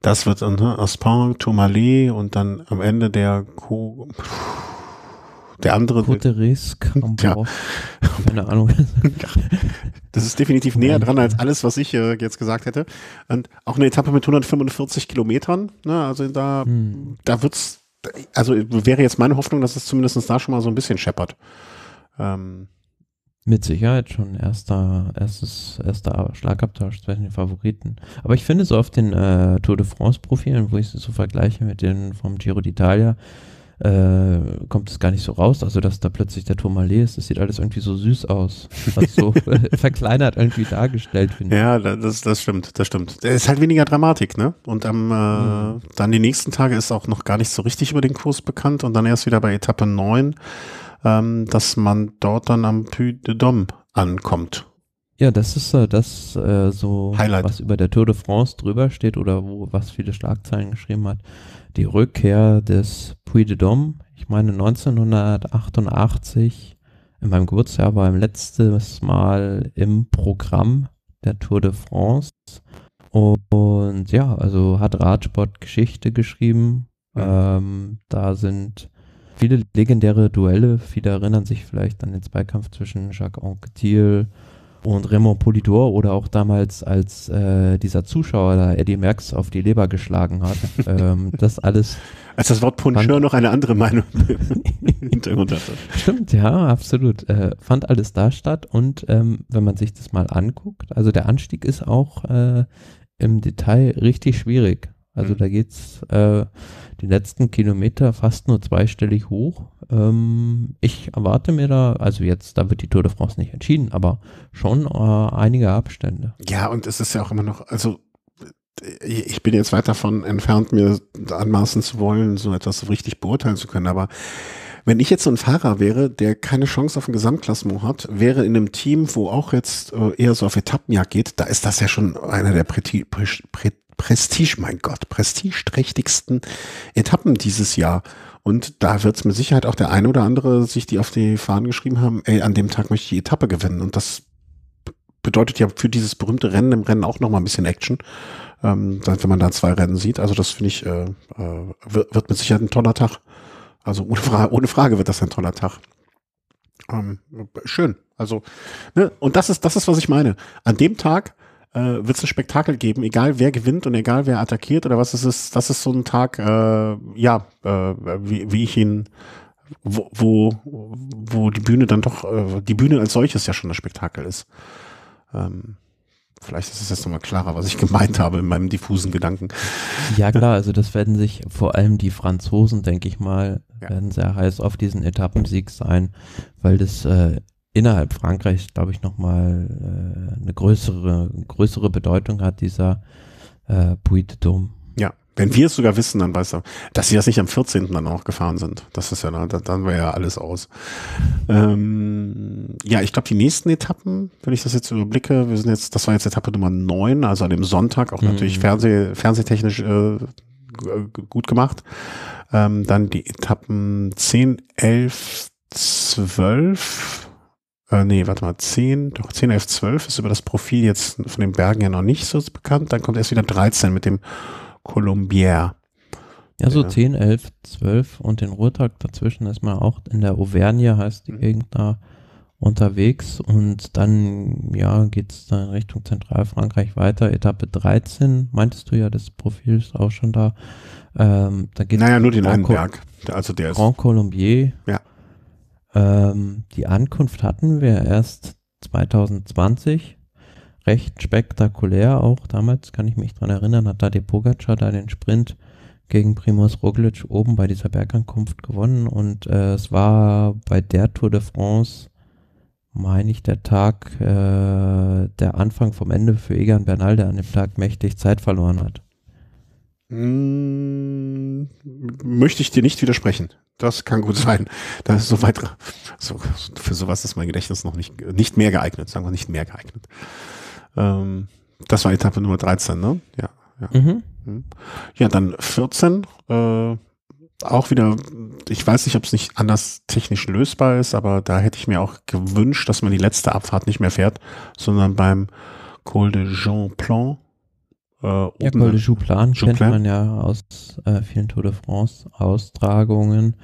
Das wird dann ne, Aspin, Tourmalet und dann am Ende der Co der andere. Guterres, ja. Keine Ahnung. Ja. Das ist definitiv näher dran als alles, was ich äh, jetzt gesagt hätte. Und auch eine Etappe mit 145 Kilometern. Ne? Also da, hm. da wird's, also wäre jetzt meine Hoffnung, dass es zumindest da schon mal so ein bisschen scheppert. Ähm. Mit Sicherheit schon erster, erstes, erster Schlagabtausch zwischen den Favoriten. Aber ich finde so auf den äh, Tour de France Profilen, wo ich sie so vergleiche mit denen vom Giro d'Italia, äh, kommt es gar nicht so raus, also dass da plötzlich der Tourmalet ist. Das sieht alles irgendwie so süß aus, was so verkleinert irgendwie dargestellt finde. ich. Ja, das, das stimmt, das stimmt. Es ist halt weniger Dramatik, ne? Und am, äh, mhm. dann die nächsten Tage ist auch noch gar nicht so richtig über den Kurs bekannt und dann erst wieder bei Etappe 9, ähm, dass man dort dann am Puy de Dom ankommt. Ja, das ist äh, das äh, so, Highlight. was über der Tour de France drüber steht oder wo was viele Schlagzeilen geschrieben hat die Rückkehr des Puy de Dom. Ich meine 1988 in meinem Geburtsjahr war im letztes Mal im Programm der Tour de France. Und, und ja, also hat Radsport Geschichte geschrieben. Mhm. Ähm, da sind viele legendäre Duelle. Viele erinnern sich vielleicht an den Zweikampf zwischen Jacques Anquetil, und Raymond Polidor oder auch damals, als äh, dieser Zuschauer da Eddie Merckx auf die Leber geschlagen hat, ähm, das alles. Als das Wort Puncheur noch eine andere Meinung im Hintergrund hatte. Stimmt, ja, absolut. Äh, fand alles da statt und ähm, wenn man sich das mal anguckt, also der Anstieg ist auch äh, im Detail richtig schwierig. Also mhm. da geht's äh, die letzten Kilometer fast nur zweistellig hoch. Ähm, ich erwarte mir da, also jetzt, da wird die Tour de France nicht entschieden, aber schon äh, einige Abstände. Ja, und es ist ja auch immer noch, also äh, ich bin jetzt weit davon entfernt, mir anmaßen zu wollen, so etwas so richtig beurteilen zu können, aber wenn ich jetzt so ein Fahrer wäre, der keine Chance auf ein Gesamtklassement hat, wäre in einem Team, wo auch jetzt äh, eher so auf Etappenjagd geht, da ist das ja schon einer der prä prä Prestige, mein Gott, prestigeträchtigsten Etappen dieses Jahr. Und da wird es mit Sicherheit auch der eine oder andere sich die auf die Fahnen geschrieben haben, ey, an dem Tag möchte ich die Etappe gewinnen. Und das bedeutet ja für dieses berühmte Rennen im Rennen auch nochmal ein bisschen Action, ähm, wenn man da zwei Rennen sieht. Also das finde ich, äh, äh, wird mit Sicherheit ein toller Tag. Also ohne, Fra ohne Frage wird das ein toller Tag. Ähm, schön. Also, ne? und das ist, das ist, was ich meine. An dem Tag äh, wird es ein Spektakel geben, egal wer gewinnt und egal wer attackiert oder was es ist. Das ist so ein Tag, äh, ja, äh, wie, wie ich ihn, wo, wo, wo die Bühne dann doch, äh, die Bühne als solches ja schon ein Spektakel ist. Ähm, vielleicht ist es jetzt nochmal klarer, was ich gemeint habe in meinem diffusen Gedanken. Ja, klar, also das werden sich vor allem die Franzosen, denke ich mal, ja. werden sehr heiß auf diesen Etappensieg sein, weil das äh, innerhalb Frankreichs, glaube ich, nochmal äh, eine größere, größere Bedeutung hat, dieser äh, Puy de Dôme. Ja, wenn wir es sogar wissen, dann weißt du, dass sie das nicht am 14. dann auch gefahren sind. Das ist ja, dann, dann wäre ja alles aus. Ähm, ja, ich glaube, die nächsten Etappen, wenn ich das jetzt überblicke, wir sind jetzt, das war jetzt Etappe Nummer 9, also an dem Sonntag, auch mhm. natürlich Fernseh, fernsehtechnisch äh, gut gemacht. Ähm, dann die Etappen 10, 11, 12, äh, nee, warte mal, 10, doch 10, 11, 12 ist über das Profil jetzt von den Bergen ja noch nicht so bekannt. Dann kommt erst wieder 13 mit dem Colombier. Ja, so ja. 10, 11, 12 und den Ruhrtag dazwischen ist man auch in der Auvergne, heißt die mhm. Gegend da, unterwegs. Und dann, ja, geht es dann Richtung Zentralfrankreich weiter. Etappe 13, meintest du ja, das Profil ist auch schon da. Ähm, da geht's naja, nur den einen Berg. Also der Grand ist. Grand Colombier. Ja ähm, die Ankunft hatten wir erst 2020. Recht spektakulär auch. Damals kann ich mich dran erinnern, hat Tadej Pogacar da den Sprint gegen Primus Roglic oben bei dieser Bergankunft gewonnen und äh, es war bei der Tour de France, meine ich, der Tag, äh, der Anfang vom Ende für Egan Bernal, der an dem Tag mächtig Zeit verloren hat. Hm, möchte ich dir nicht widersprechen. Das kann gut sein. Das ist so weit, so, für sowas ist mein Gedächtnis noch nicht, nicht mehr geeignet, sagen wir nicht mehr geeignet. Ähm, das war Etappe Nummer 13, ne? Ja. Ja, mhm. mhm. ja dann 14, äh, auch wieder, ich weiß nicht, ob es nicht anders technisch lösbar ist, aber da hätte ich mir auch gewünscht, dass man die letzte Abfahrt nicht mehr fährt, sondern beim Col de Jean Plan äh, ja, Col de Jouplan kennt man ja aus äh, vielen Tour de France Austragungen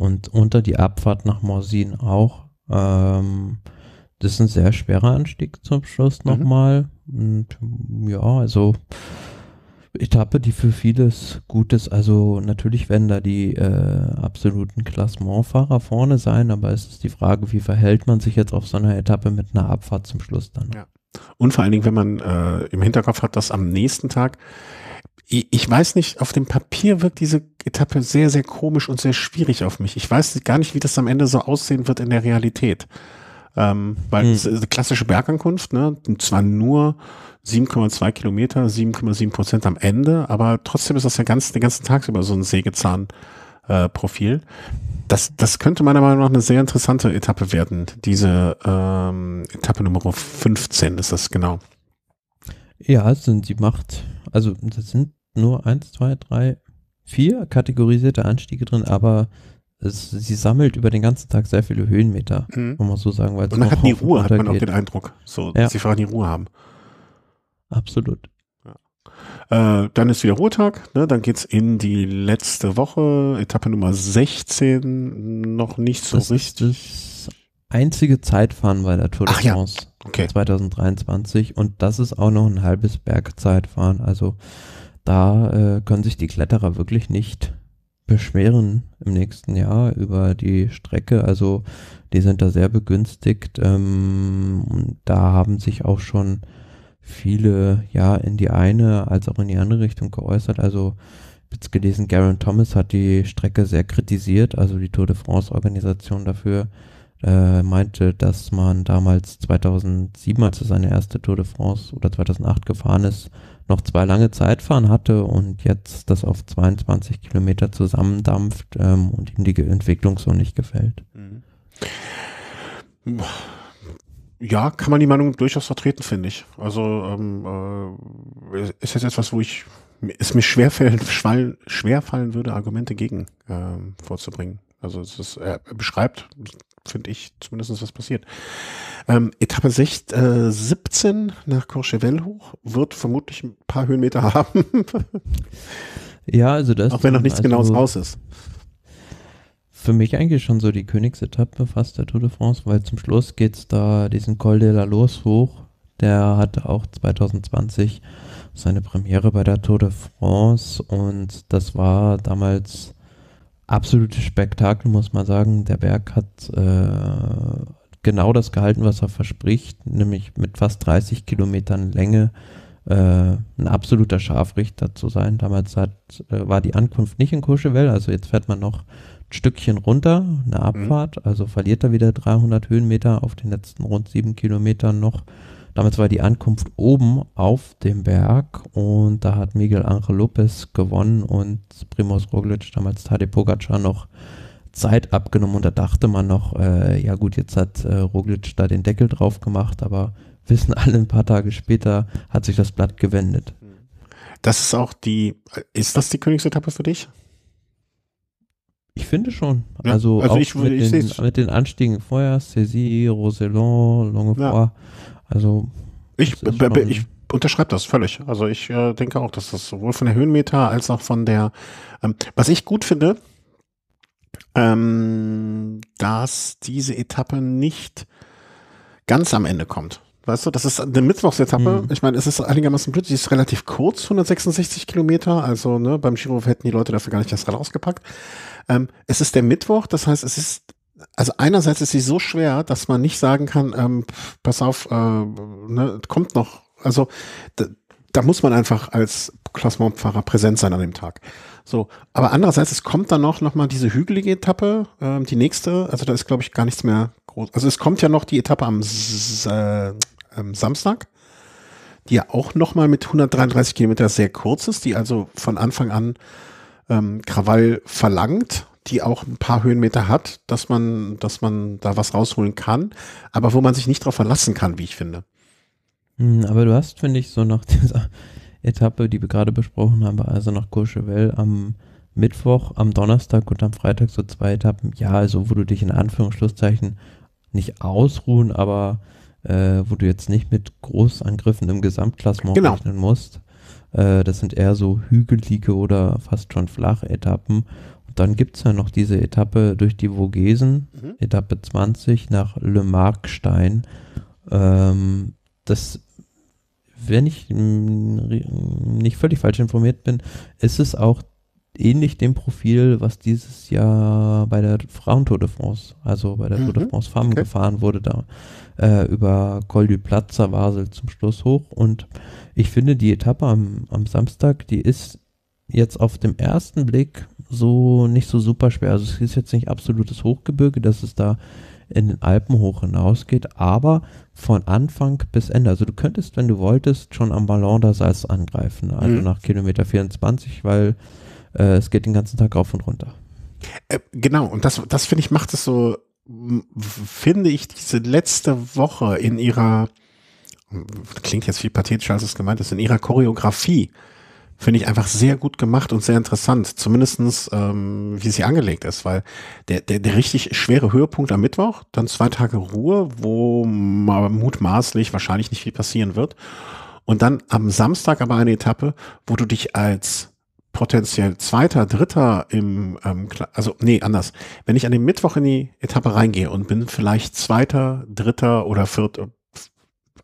und unter die Abfahrt nach Morsin auch. Ähm, das ist ein sehr schwerer Anstieg zum Schluss mhm. nochmal. Mhm. Und ja, also Etappe, die für vieles Gutes, Also natürlich werden da die äh, absoluten Klassementfahrer vorne sein, aber es ist die Frage, wie verhält man sich jetzt auf so einer Etappe mit einer Abfahrt zum Schluss dann? Ja. Und vor allen Dingen, wenn man äh, im Hinterkopf hat, dass am nächsten Tag, ich, ich weiß nicht, auf dem Papier wirkt diese Etappe sehr, sehr komisch und sehr schwierig auf mich. Ich weiß gar nicht, wie das am Ende so aussehen wird in der Realität. Ähm, weil hm. es ist eine klassische Bergankunft, ne? Und zwar nur 7,2 Kilometer, 7,7 Prozent am Ende, aber trotzdem ist das ja ganz, den ganzen Tag über so ein Sägezahn. Äh, Profil das, das könnte meiner Meinung nach eine sehr interessante Etappe werden. Diese ähm, Etappe Nummer 15 ist das genau. Ja, also die Macht. Also das sind nur 1, 2, 3, 4 kategorisierte Anstiege drin, aber es, sie sammelt über den ganzen Tag sehr viele Höhenmeter, mhm. kann man so sagen. Weil Und man hat nie Ruhe, hat man auch den Eindruck. So, ja. dass die Fahrer nie Ruhe haben. Absolut. Äh, dann ist wieder Ruhetag, ne? dann es in die letzte Woche, Etappe Nummer 16, noch nicht so das richtig. das einzige Zeitfahren bei der Tour de France ja. okay. 2023 und das ist auch noch ein halbes Bergzeitfahren, also da äh, können sich die Kletterer wirklich nicht beschweren im nächsten Jahr über die Strecke. Also die sind da sehr begünstigt. Ähm, da haben sich auch schon viele ja in die eine als auch in die andere Richtung geäußert. Also es gelesen, Garen Thomas hat die Strecke sehr kritisiert, also die Tour de France Organisation dafür. Äh, meinte, dass man damals 2007, als er seine erste Tour de France oder 2008 gefahren ist, noch zwei lange Zeitfahren hatte und jetzt das auf 22 Kilometer zusammendampft ähm, und ihm die Entwicklung so nicht gefällt. Mhm ja, kann man die Meinung durchaus vertreten, finde ich. Also ähm, äh, ist jetzt etwas, wo ich es mir schwer fallen, schwer fallen würde, Argumente gegen ähm, vorzubringen. Also es ist, er beschreibt, finde ich, zumindest was passiert. Ähm, Etappe 6, äh, 17 nach Courchevel hoch wird vermutlich ein paar Höhenmeter haben. ja, also das. Auch wenn noch nichts also, Genaues raus ist für mich eigentlich schon so die Königsetappe fast der Tour de France, weil zum Schluss geht es da diesen Col de la Lose hoch. Der hatte auch 2020 seine Premiere bei der Tour de France und das war damals absolutes Spektakel, muss man sagen. Der Berg hat äh, genau das gehalten, was er verspricht, nämlich mit fast 30 Kilometern Länge äh, ein absoluter Scharfrichter zu sein. Damals hat, äh, war die Ankunft nicht in Courchevel, also jetzt fährt man noch Stückchen runter, eine mhm. Abfahrt, mhm. also verliert er wieder 300 Höhenmeter auf den letzten rund sieben Kilometern noch. Damals war die Ankunft oben auf dem Berg und da hat Miguel Angel Lopez gewonnen und Primoz Roglic, damals Tade Pogacar, noch Zeit abgenommen und da dachte man noch, äh, ja gut, jetzt hat äh, Roglic da den Deckel drauf gemacht, aber wissen alle, ein paar Tage später hat sich das Blatt gewendet. Das ist auch die, ist das die Königsetappe für dich? Ich finde schon. Ja, also, also, auch ich, mit, ich den, mit den Anstiegen vorher, Cézy, Roselon, Longuefoy. Ja. Also ich, ich unterschreibe das völlig. Also ich äh, denke auch, dass das sowohl von der Höhenmeter als auch von der, ähm, was ich gut finde, ähm, dass diese Etappe nicht ganz am Ende kommt. Weißt du, das ist eine Mittwochsetappe. Mhm. Ich meine, es ist einigermaßen blöd. Die ist relativ kurz, 166 Kilometer. Also ne, beim Giro hätten die Leute dafür gar nicht das Rad ausgepackt. Ähm, es ist der Mittwoch, das heißt, es ist also einerseits ist sie so schwer, dass man nicht sagen kann, ähm, pass auf, äh, ne, kommt noch. Also da, da muss man einfach als Klassementfahrer präsent sein an dem Tag. So, aber andererseits, es kommt dann noch, noch mal diese hügelige Etappe, ähm, die nächste, also da ist, glaube ich, gar nichts mehr groß. Also es kommt ja noch die Etappe am S äh, Samstag, die ja auch nochmal mit 133 Kilometer sehr kurz ist, die also von Anfang an ähm, Krawall verlangt, die auch ein paar Höhenmeter hat, dass man, dass man da was rausholen kann, aber wo man sich nicht drauf verlassen kann, wie ich finde. Hm, aber du hast, finde ich, so nach dieser Etappe, die wir gerade besprochen haben, also nach Courchevel am Mittwoch, am Donnerstag und am Freitag so zwei Etappen, ja, also wo du dich in Anführungsschlusszeichen nicht ausruhen, aber äh, wo du jetzt nicht mit Großangriffen im Gesamtklassement genau. rechnen musst. Äh, das sind eher so hügelige oder fast schon flache Etappen. Und dann gibt es ja noch diese Etappe durch die Vogesen, mhm. Etappe 20 nach Le Markstein. Ähm, das wenn ich hm, hm, nicht völlig falsch informiert bin, ist es auch ähnlich dem Profil, was dieses Jahr bei der Frauentour de France, also bei der mhm. Tour de mhm. France Femmes okay. gefahren wurde, da äh, über Col du Plaza Basel zum Schluss hoch. Und ich finde, die Etappe am, am Samstag, die ist jetzt auf dem ersten Blick so nicht so super schwer. Also es ist jetzt nicht absolutes Hochgebirge, dass es da in den Alpen hoch hinausgeht, aber von Anfang bis Ende. Also du könntest, wenn du wolltest, schon am Ballon der Salz angreifen, also mhm. nach Kilometer 24, weil äh, es geht den ganzen Tag rauf und runter. Äh, genau, und das, das finde ich, macht es so, finde ich, diese letzte Woche in ihrer, klingt jetzt viel pathetischer, als es gemeint ist, in ihrer Choreografie, finde ich einfach sehr gut gemacht und sehr interessant. Zumindestens ähm, wie sie angelegt ist, weil der, der, der richtig schwere Höhepunkt am Mittwoch, dann zwei Tage Ruhe, wo mutmaßlich wahrscheinlich nicht viel passieren wird. Und dann am Samstag aber eine Etappe, wo du dich als potenziell Zweiter, Dritter im, ähm, also nee, anders. Wenn ich an dem Mittwoch in die Etappe reingehe und bin vielleicht Zweiter, Dritter oder Vierter, äh,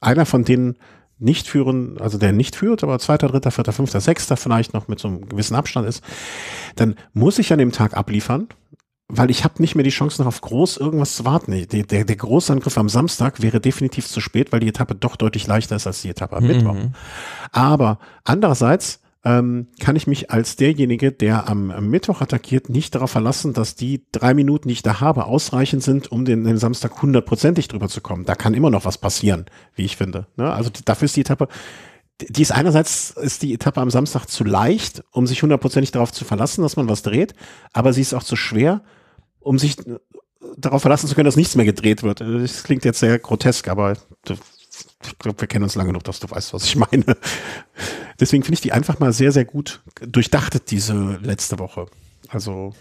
einer von denen nicht führen, also der nicht führt, aber Zweiter, Dritter, Vierter, Fünfter, Sechster vielleicht noch mit so einem gewissen Abstand ist, dann muss ich an dem Tag abliefern, weil ich habe nicht mehr die Chance, noch auf groß irgendwas zu warten. Der, der, der Großangriff am Samstag wäre definitiv zu spät, weil die Etappe doch deutlich leichter ist als die Etappe am mhm. Mittwoch. Aber andererseits ähm, kann ich mich als derjenige, der am, am, Mittwoch attackiert, nicht darauf verlassen, dass die drei Minuten, die ich da habe, ausreichend sind, um den, den Samstag hundertprozentig drüber zu kommen. Da kann immer noch was passieren, wie ich finde. Ne? Also die, dafür ist die Etappe, die ist einerseits ist die Etappe am Samstag zu leicht, um sich hundertprozentig darauf zu verlassen, dass man was dreht, aber sie ist auch zu schwer, um sich äh, darauf verlassen zu können, dass nichts mehr gedreht wird. Das klingt jetzt sehr grotesk, aber ich glaube, wir kennen uns lange genug, dass du weißt, was ich meine. Deswegen finde ich die einfach mal sehr, sehr gut durchdachtet, diese letzte Woche. Also.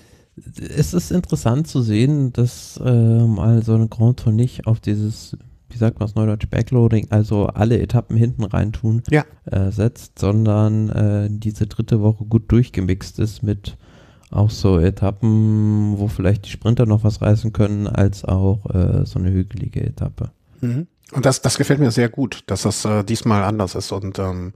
Es ist interessant zu sehen, dass äh, mal so eine Grand Tour nicht auf dieses, wie sagt man es neudeutsch, Backloading, also alle Etappen hinten reintun, ja. äh, setzt, sondern äh, diese dritte Woche gut durchgemixt ist mit auch so Etappen, wo vielleicht die Sprinter noch was reißen können, als auch äh, so eine hügelige Etappe. Mhm. Und das, das gefällt mir sehr gut, dass das äh, diesmal anders ist und ähm,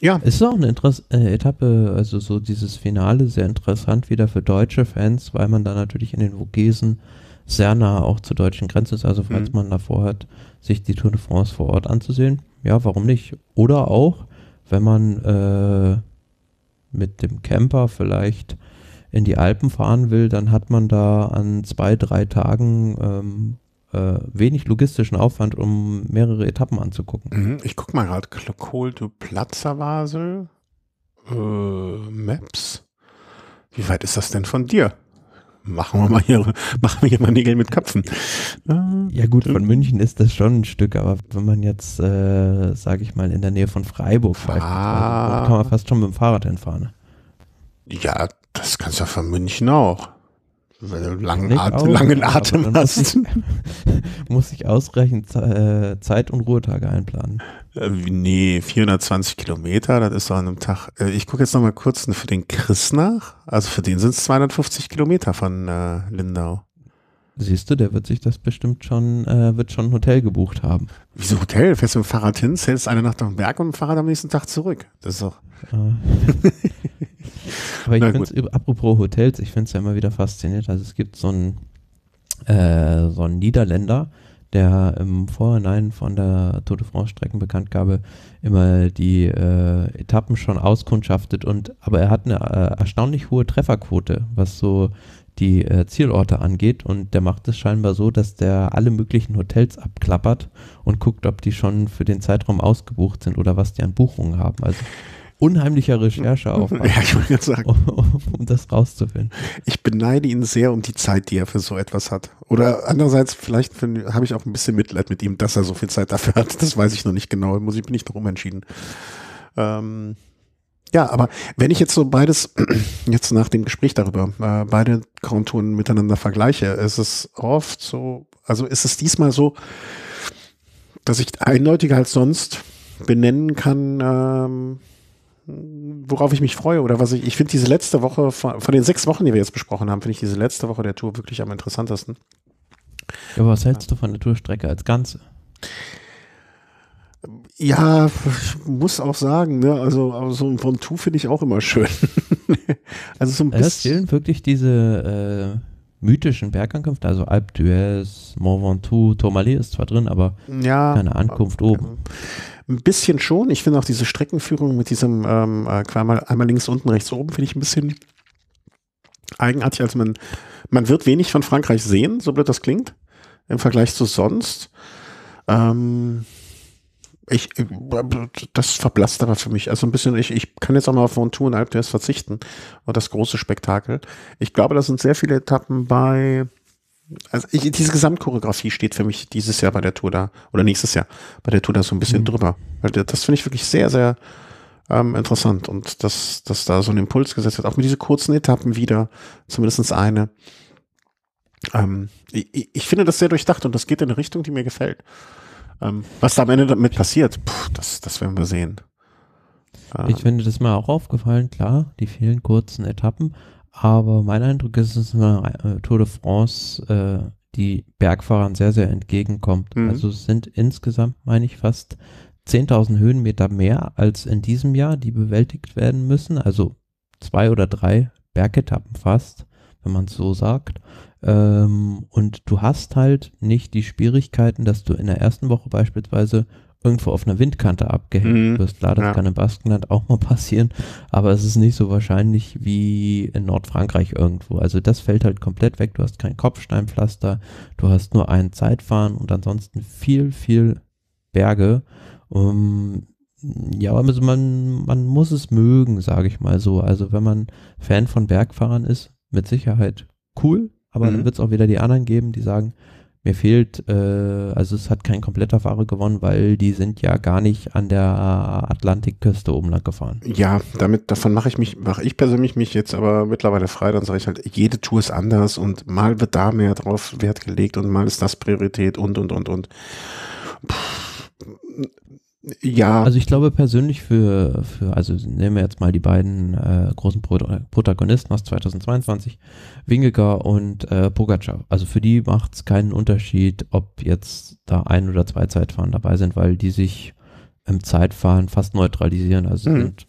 ja. Es ist auch eine Interess äh, Etappe, also so dieses Finale sehr interessant wieder für deutsche Fans, weil man da natürlich in den Vogesen sehr nah auch zur deutschen Grenze ist. Also falls mhm. man davor hat, sich die Tour de France vor Ort anzusehen, ja, warum nicht? Oder auch, wenn man äh, mit dem Camper vielleicht in die Alpen fahren will, dann hat man da an zwei, drei Tagen ähm, äh, wenig logistischen Aufwand, um mehrere Etappen anzugucken. Mhm. Ich gucke mal gerade, Kohl to Platzerwasel, äh, Maps. Wie weit ist das denn von dir? Machen wir mal hier, machen wir hier mal Nägel mit Köpfen. Äh, ja gut, äh. von München ist das schon ein Stück, aber wenn man jetzt, äh, sage ich mal, in der Nähe von Freiburg fährt, ah. kann man fast schon mit dem Fahrrad hinfahren. Ne? Ja, das kannst du ja von München auch wenn du einen langen, At auch, langen Atem hast. muss ich ausreichend äh, Zeit und Ruhetage einplanen. Äh, nee, 420 Kilometer, das ist doch an einem Tag. Äh, ich gucke jetzt nochmal kurz für den Chris nach. Also für den sind es 250 Kilometer von äh, Lindau. Siehst du, der wird sich das bestimmt schon, äh, wird schon ein Hotel gebucht haben. Wieso Hotel? Fährst du mit dem Fahrrad hin, zählst eine Nacht auf den Berg und mit dem Fahrrad am nächsten Tag zurück. Das ist doch. Äh. Aber ich finde es, apropos Hotels, ich finde es ja immer wieder faszinierend. Also es gibt so einen, äh, so einen Niederländer, der im Vorhinein von der Tour de France Streckenbekanntgabe immer die äh, Etappen schon auskundschaftet und aber er hat eine äh, erstaunlich hohe Trefferquote, was so die äh, Zielorte angeht. Und der macht es scheinbar so, dass der alle möglichen Hotels abklappert und guckt, ob die schon für den Zeitraum ausgebucht sind oder was die an Buchungen haben. Also unheimlicher Recherche ja, ich wollte sagen. Um, um das rauszufinden. Ich beneide ihn sehr um die Zeit, die er für so etwas hat. Oder andererseits, vielleicht habe ich auch ein bisschen Mitleid mit ihm, dass er so viel Zeit dafür hat. Das weiß ich noch nicht genau. Muss ich, bin ich noch umentschieden. Ähm, ja, aber wenn ich jetzt so beides, jetzt nach dem Gespräch darüber, äh, beide Konturen miteinander vergleiche, ist es oft so, also ist es diesmal so, dass ich eindeutiger als sonst benennen kann, ähm, worauf ich mich freue oder was ich, ich finde diese letzte Woche, von, von, den sechs Wochen, die wir jetzt besprochen haben, finde ich diese letzte Woche der Tour wirklich am interessantesten. Ja, aber was hältst du von der Tourstrecke als Ganze? Ja, ich muss auch sagen, ne? Also, also so ein Von Tu finde ich auch immer schön. also so ein bisschen. Es zählen wirklich diese äh, mythischen Bergankünfte, also Alp d'Huez, Mont Ventoux, Tourmalet ist zwar drin, aber ja, keine Ankunft oben. Ein bisschen schon. Ich finde auch diese Streckenführung mit diesem ähm, äh, einmal, einmal links unten, rechts oben, finde ich ein bisschen eigenartig. Also man, man wird wenig von Frankreich sehen, so blöd das klingt, im Vergleich zu sonst. Ähm, ich, das verblasst aber für mich. Also ein bisschen, ich, ich kann jetzt auch mal auf von Two and Alpters verzichten und das große Spektakel. Ich glaube, das sind sehr viele Etappen bei, also ich, diese Gesamtchoreografie steht für mich dieses Jahr bei der Tour da oder nächstes Jahr bei der Tour da so ein bisschen mhm. drüber. Das finde ich wirklich sehr, sehr ähm, interessant und dass, dass da so ein Impuls gesetzt wird, auch mit diesen kurzen Etappen wieder, zumindestens eine. Ähm, ich, ich finde das sehr durchdacht und das geht in eine Richtung, die mir gefällt. Ähm, was da am Ende damit passiert, pff, das, das werden wir sehen. Ähm, ich finde das mal auch aufgefallen, klar, die vielen kurzen Etappen, aber mein Eindruck ist, dass eine äh, Tour de France äh, die Bergfahrern sehr, sehr entgegenkommt. Mhm. Also es sind insgesamt, meine ich, fast 10.000 Höhenmeter mehr als in diesem Jahr, die bewältigt werden müssen. Also zwei oder drei Bergetappen fast, wenn man es so sagt. Ähm, und du hast halt nicht die Schwierigkeiten, dass du in der ersten Woche beispielsweise irgendwo auf einer Windkante abgehängt mhm. wirst. Klar, das ja. kann im Baskenland auch mal passieren, aber es ist nicht so wahrscheinlich wie in Nordfrankreich irgendwo. Also das fällt halt komplett weg. Du hast kein Kopfsteinpflaster, du hast nur ein Zeitfahren und ansonsten viel, viel Berge. Um, ähm, ja, also man, man muss es mögen, sage ich mal so. Also wenn man Fan von Bergfahrern ist, mit Sicherheit cool. Aber mhm. dann wird es auch wieder die anderen geben, die sagen, mir fehlt, äh, also es hat kein kompletter Fahrer gewonnen, weil die sind ja gar nicht an der Atlantikküste oben lang gefahren. Ja, damit, davon mache ich mich, mache ich persönlich mich jetzt aber mittlerweile frei, dann sage ich halt, jede Tour ist anders und mal wird da mehr drauf Wert gelegt und mal ist das Priorität und und und und. Puh ja. Also ich glaube persönlich für, für also nehmen wir jetzt mal die beiden äh, großen Protagonisten aus 2022, Wingegar und äh, Pogacar. Also für die macht es keinen Unterschied, ob jetzt da ein oder zwei Zeitfahren dabei sind, weil die sich im Zeitfahren fast neutralisieren. Also hm. sind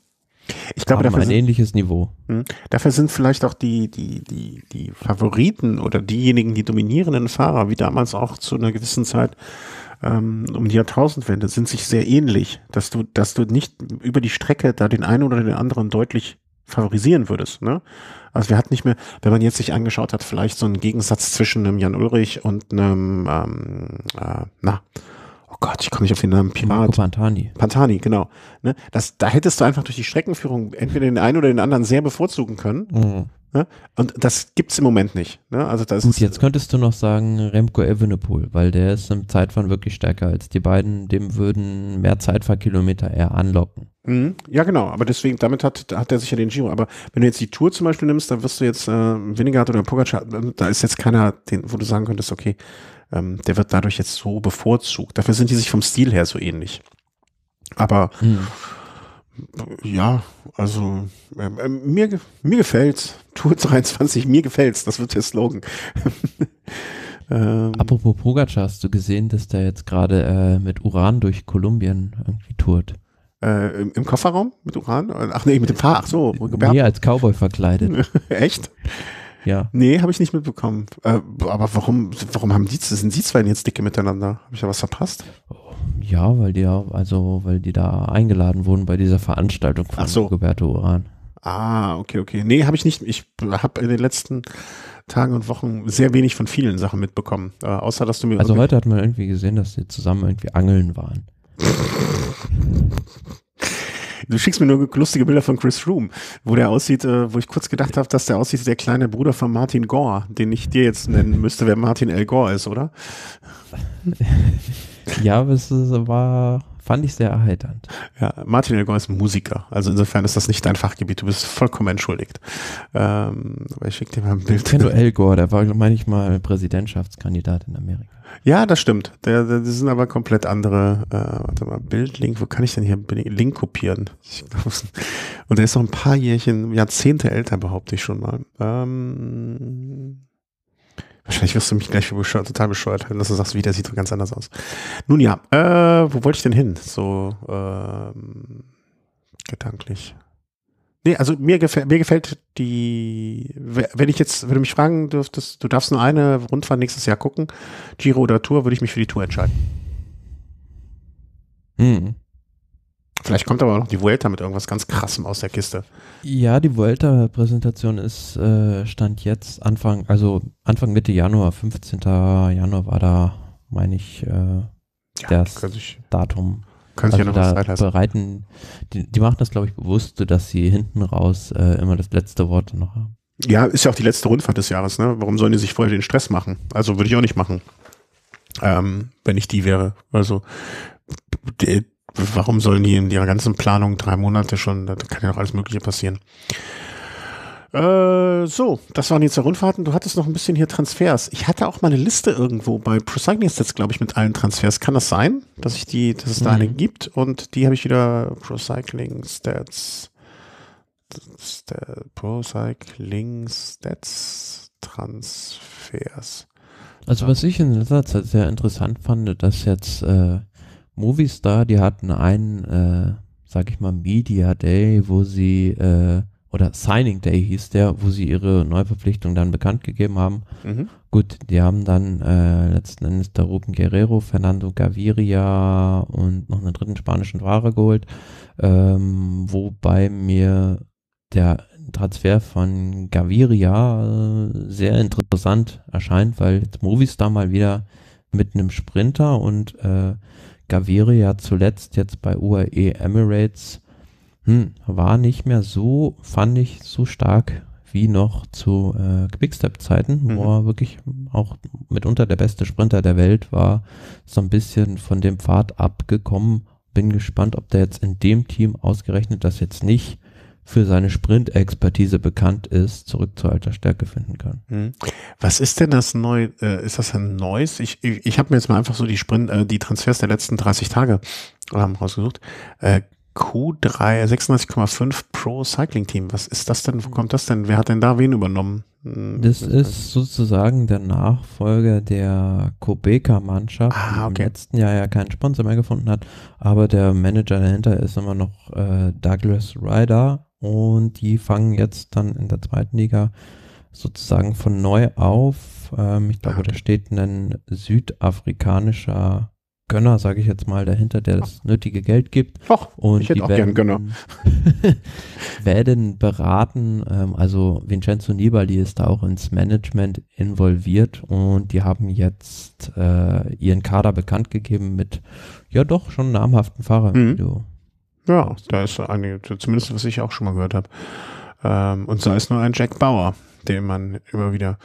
ich glaube, dafür ein sind, ähnliches Niveau. Hm. dafür sind vielleicht auch die, die, die, die Favoriten oder diejenigen, die dominierenden Fahrer, wie damals auch zu einer gewissen Zeit ähm, um die Jahrtausendwende sind sich sehr ähnlich, dass du, dass du nicht über die Strecke da den einen oder den anderen deutlich favorisieren würdest. Ne? Also wir hatten nicht mehr, wenn man jetzt sich angeschaut hat, vielleicht so einen Gegensatz zwischen einem Jan Ulrich und einem, ähm, äh, na, oh Gott, ich komme nicht auf den Namen Pirat. Marco Pantani. Pantani, genau. Ne? Das, da hättest du einfach durch die Streckenführung entweder den einen oder den anderen sehr bevorzugen können. Mhm. Ne? Und das gibt es im Moment nicht. Ne? Also das Gut, jetzt könntest du noch sagen Remco Evenepoel, weil der ist im Zeitfahren wirklich stärker als die beiden. Dem würden mehr Zeitfahrkilometer eher anlocken. Mhm. Ja, genau. Aber deswegen, damit hat, hat er sicher den Giro. Aber wenn du jetzt die Tour zum Beispiel nimmst, dann wirst du jetzt äh, Winnegard oder Pogacar, ähm, da ist jetzt keiner, den, wo du sagen könntest, okay, ähm, der wird dadurch jetzt so bevorzugt. Dafür sind die sich vom Stil her so ähnlich. Aber mhm ja, also äh, mir, mir gefällt's. Tour 23, mir gefällt's. Das wird der Slogan. ähm, Apropos Pogacar, hast du gesehen, dass der jetzt gerade äh, mit Uran durch Kolumbien irgendwie tourt? Äh, im, im, Kofferraum mit Uran? Ach nee, mit dem Fahrrad. Ach so, Gebärden. Nee, als Cowboy verkleidet. Echt? Ja. Nee, habe ich nicht mitbekommen. Äh, aber warum, warum haben die, sind die zwei denn jetzt dicke miteinander? Habe ich ja was verpasst? Oh ja, weil die also, weil die da eingeladen wurden bei dieser Veranstaltung von Ach so. Roberto Uran. Ah, okay, okay. Nee, habe ich nicht. Ich habe in den letzten Tagen und Wochen sehr wenig von vielen Sachen mitbekommen. Äh, außer dass du mir. Also heute hat man irgendwie gesehen, dass die zusammen irgendwie angeln waren. Du schickst mir nur lustige Bilder von Chris Room, wo der aussieht, äh, wo ich kurz gedacht habe, dass der aussieht wie der kleine Bruder von Martin Gore, den ich dir jetzt nennen müsste, wer Martin L. Gore ist, oder? Ja, es war, fand ich sehr erheiternd. Ja, Martin Ilgon ist Musiker. Also insofern ist das nicht dein Fachgebiet. Du bist vollkommen entschuldigt. Ähm, aber ich schicke dir mal ein Bild. Ich kenne Elgor, der war, meine ich mal, Präsidentschaftskandidat in Amerika. Ja, das stimmt. das sind aber komplett andere. Äh, warte mal, Bildlink. Wo kann ich denn hier Link kopieren? Glaub, und der ist noch ein paar Jährchen, Jahrzehnte älter, behaupte ich schon mal. Ähm, Wahrscheinlich wirst du mich gleich für bescheuert, total bescheuert halten, dass du sagst, wie der sieht so ganz anders aus. Nun ja, äh, wo wollte ich denn hin? So ähm, gedanklich. Nee, also mir gefällt, mir gefällt die, wenn ich jetzt, wenn du mich fragen dürftest, du darfst nur eine Rundfahrt nächstes Jahr gucken, Giro oder Tour, würde ich mich für die Tour entscheiden. Hm. Vielleicht kommt aber auch noch die Vuelta mit irgendwas ganz Krassem aus der Kiste. Ja, die Vuelta-Präsentation ist, äh, stand jetzt Anfang, also Anfang Mitte Januar, 15. Januar war da, meine ich, äh, ja, das können Datum. Können also Sie ja noch da was Zeit bereiten, die, die machen das, glaube ich, bewusst, dass sie hinten raus äh, immer das letzte Wort noch haben. Ja, ist ja auch die letzte Rundfahrt des Jahres, ne? Warum sollen die sich vorher den Stress machen? Also würde ich auch nicht machen, ähm, wenn ich die wäre. Also die, warum sollen die in ihrer ganzen Planung drei Monate schon, da kann ja noch alles Mögliche passieren. Äh, so, das waren jetzt die Rundfahrten. Du hattest noch ein bisschen hier Transfers. Ich hatte auch mal eine Liste irgendwo bei Procycling Stats, glaube ich, mit allen Transfers. Kann das sein, dass ich die, dass es da eine mhm. gibt? Und die habe ich wieder Procycling Stats. Procycling Stats Transfers. Also was ich in letzter Zeit sehr interessant fand, dass jetzt äh, Movistar, die hatten einen, äh, sag ich mal, Media Day, wo sie, äh, oder Signing Day hieß der, wo sie ihre Neuverpflichtung dann bekannt gegeben haben. Mhm. Gut, die haben dann äh, letzten Endes der Ruben Guerrero, Fernando Gaviria und noch einen dritten spanischen Ware geholt, ähm, wobei mir der Transfer von Gaviria äh, sehr interessant erscheint, weil jetzt Movistar mal wieder mit einem Sprinter und äh, Gaviria zuletzt jetzt bei UAE Emirates hm, war nicht mehr so, fand ich, so stark wie noch zu äh, Quickstep-Zeiten, mhm. wo er wirklich auch mitunter der beste Sprinter der Welt war, so ein bisschen von dem Pfad abgekommen. Bin gespannt, ob der jetzt in dem Team ausgerechnet das jetzt nicht für seine Sprint-Expertise bekannt ist, zurück zur alter Stärke finden kann. Hm. Was ist denn das neu? Äh, ist das ein neues? Ich, ich, ich habe mir jetzt mal einfach so die Sprint, äh, die Transfers der letzten 30 Tage haben ähm, rausgesucht. Äh, Q3 36,5 Pro Cycling Team. Was ist das denn? Wo kommt das denn? Wer hat denn da wen übernommen? Hm, das ist sozusagen der Nachfolger der Kobeka-Mannschaft, ah, okay. die im letzten Jahr ja keinen Sponsor mehr gefunden hat. Aber der Manager dahinter ist immer noch äh, Douglas Ryder, und die fangen jetzt dann in der zweiten Liga sozusagen von neu auf. Ähm, ich glaube, da steht ein südafrikanischer Gönner, sage ich jetzt mal, dahinter, der das nötige Geld gibt. Doch, und ich hätte auch werden, gern Gönner. werden beraten, ähm, also Vincenzo Nibali ist da auch ins Management involviert und die haben jetzt äh, ihren Kader bekannt gegeben mit ja doch schon namhaften Fahrern, mhm. wie du ja, da ist einige, zumindest was ich auch schon mal gehört habe. Ähm, und sei es nur ein Jack Bauer, den man immer wieder.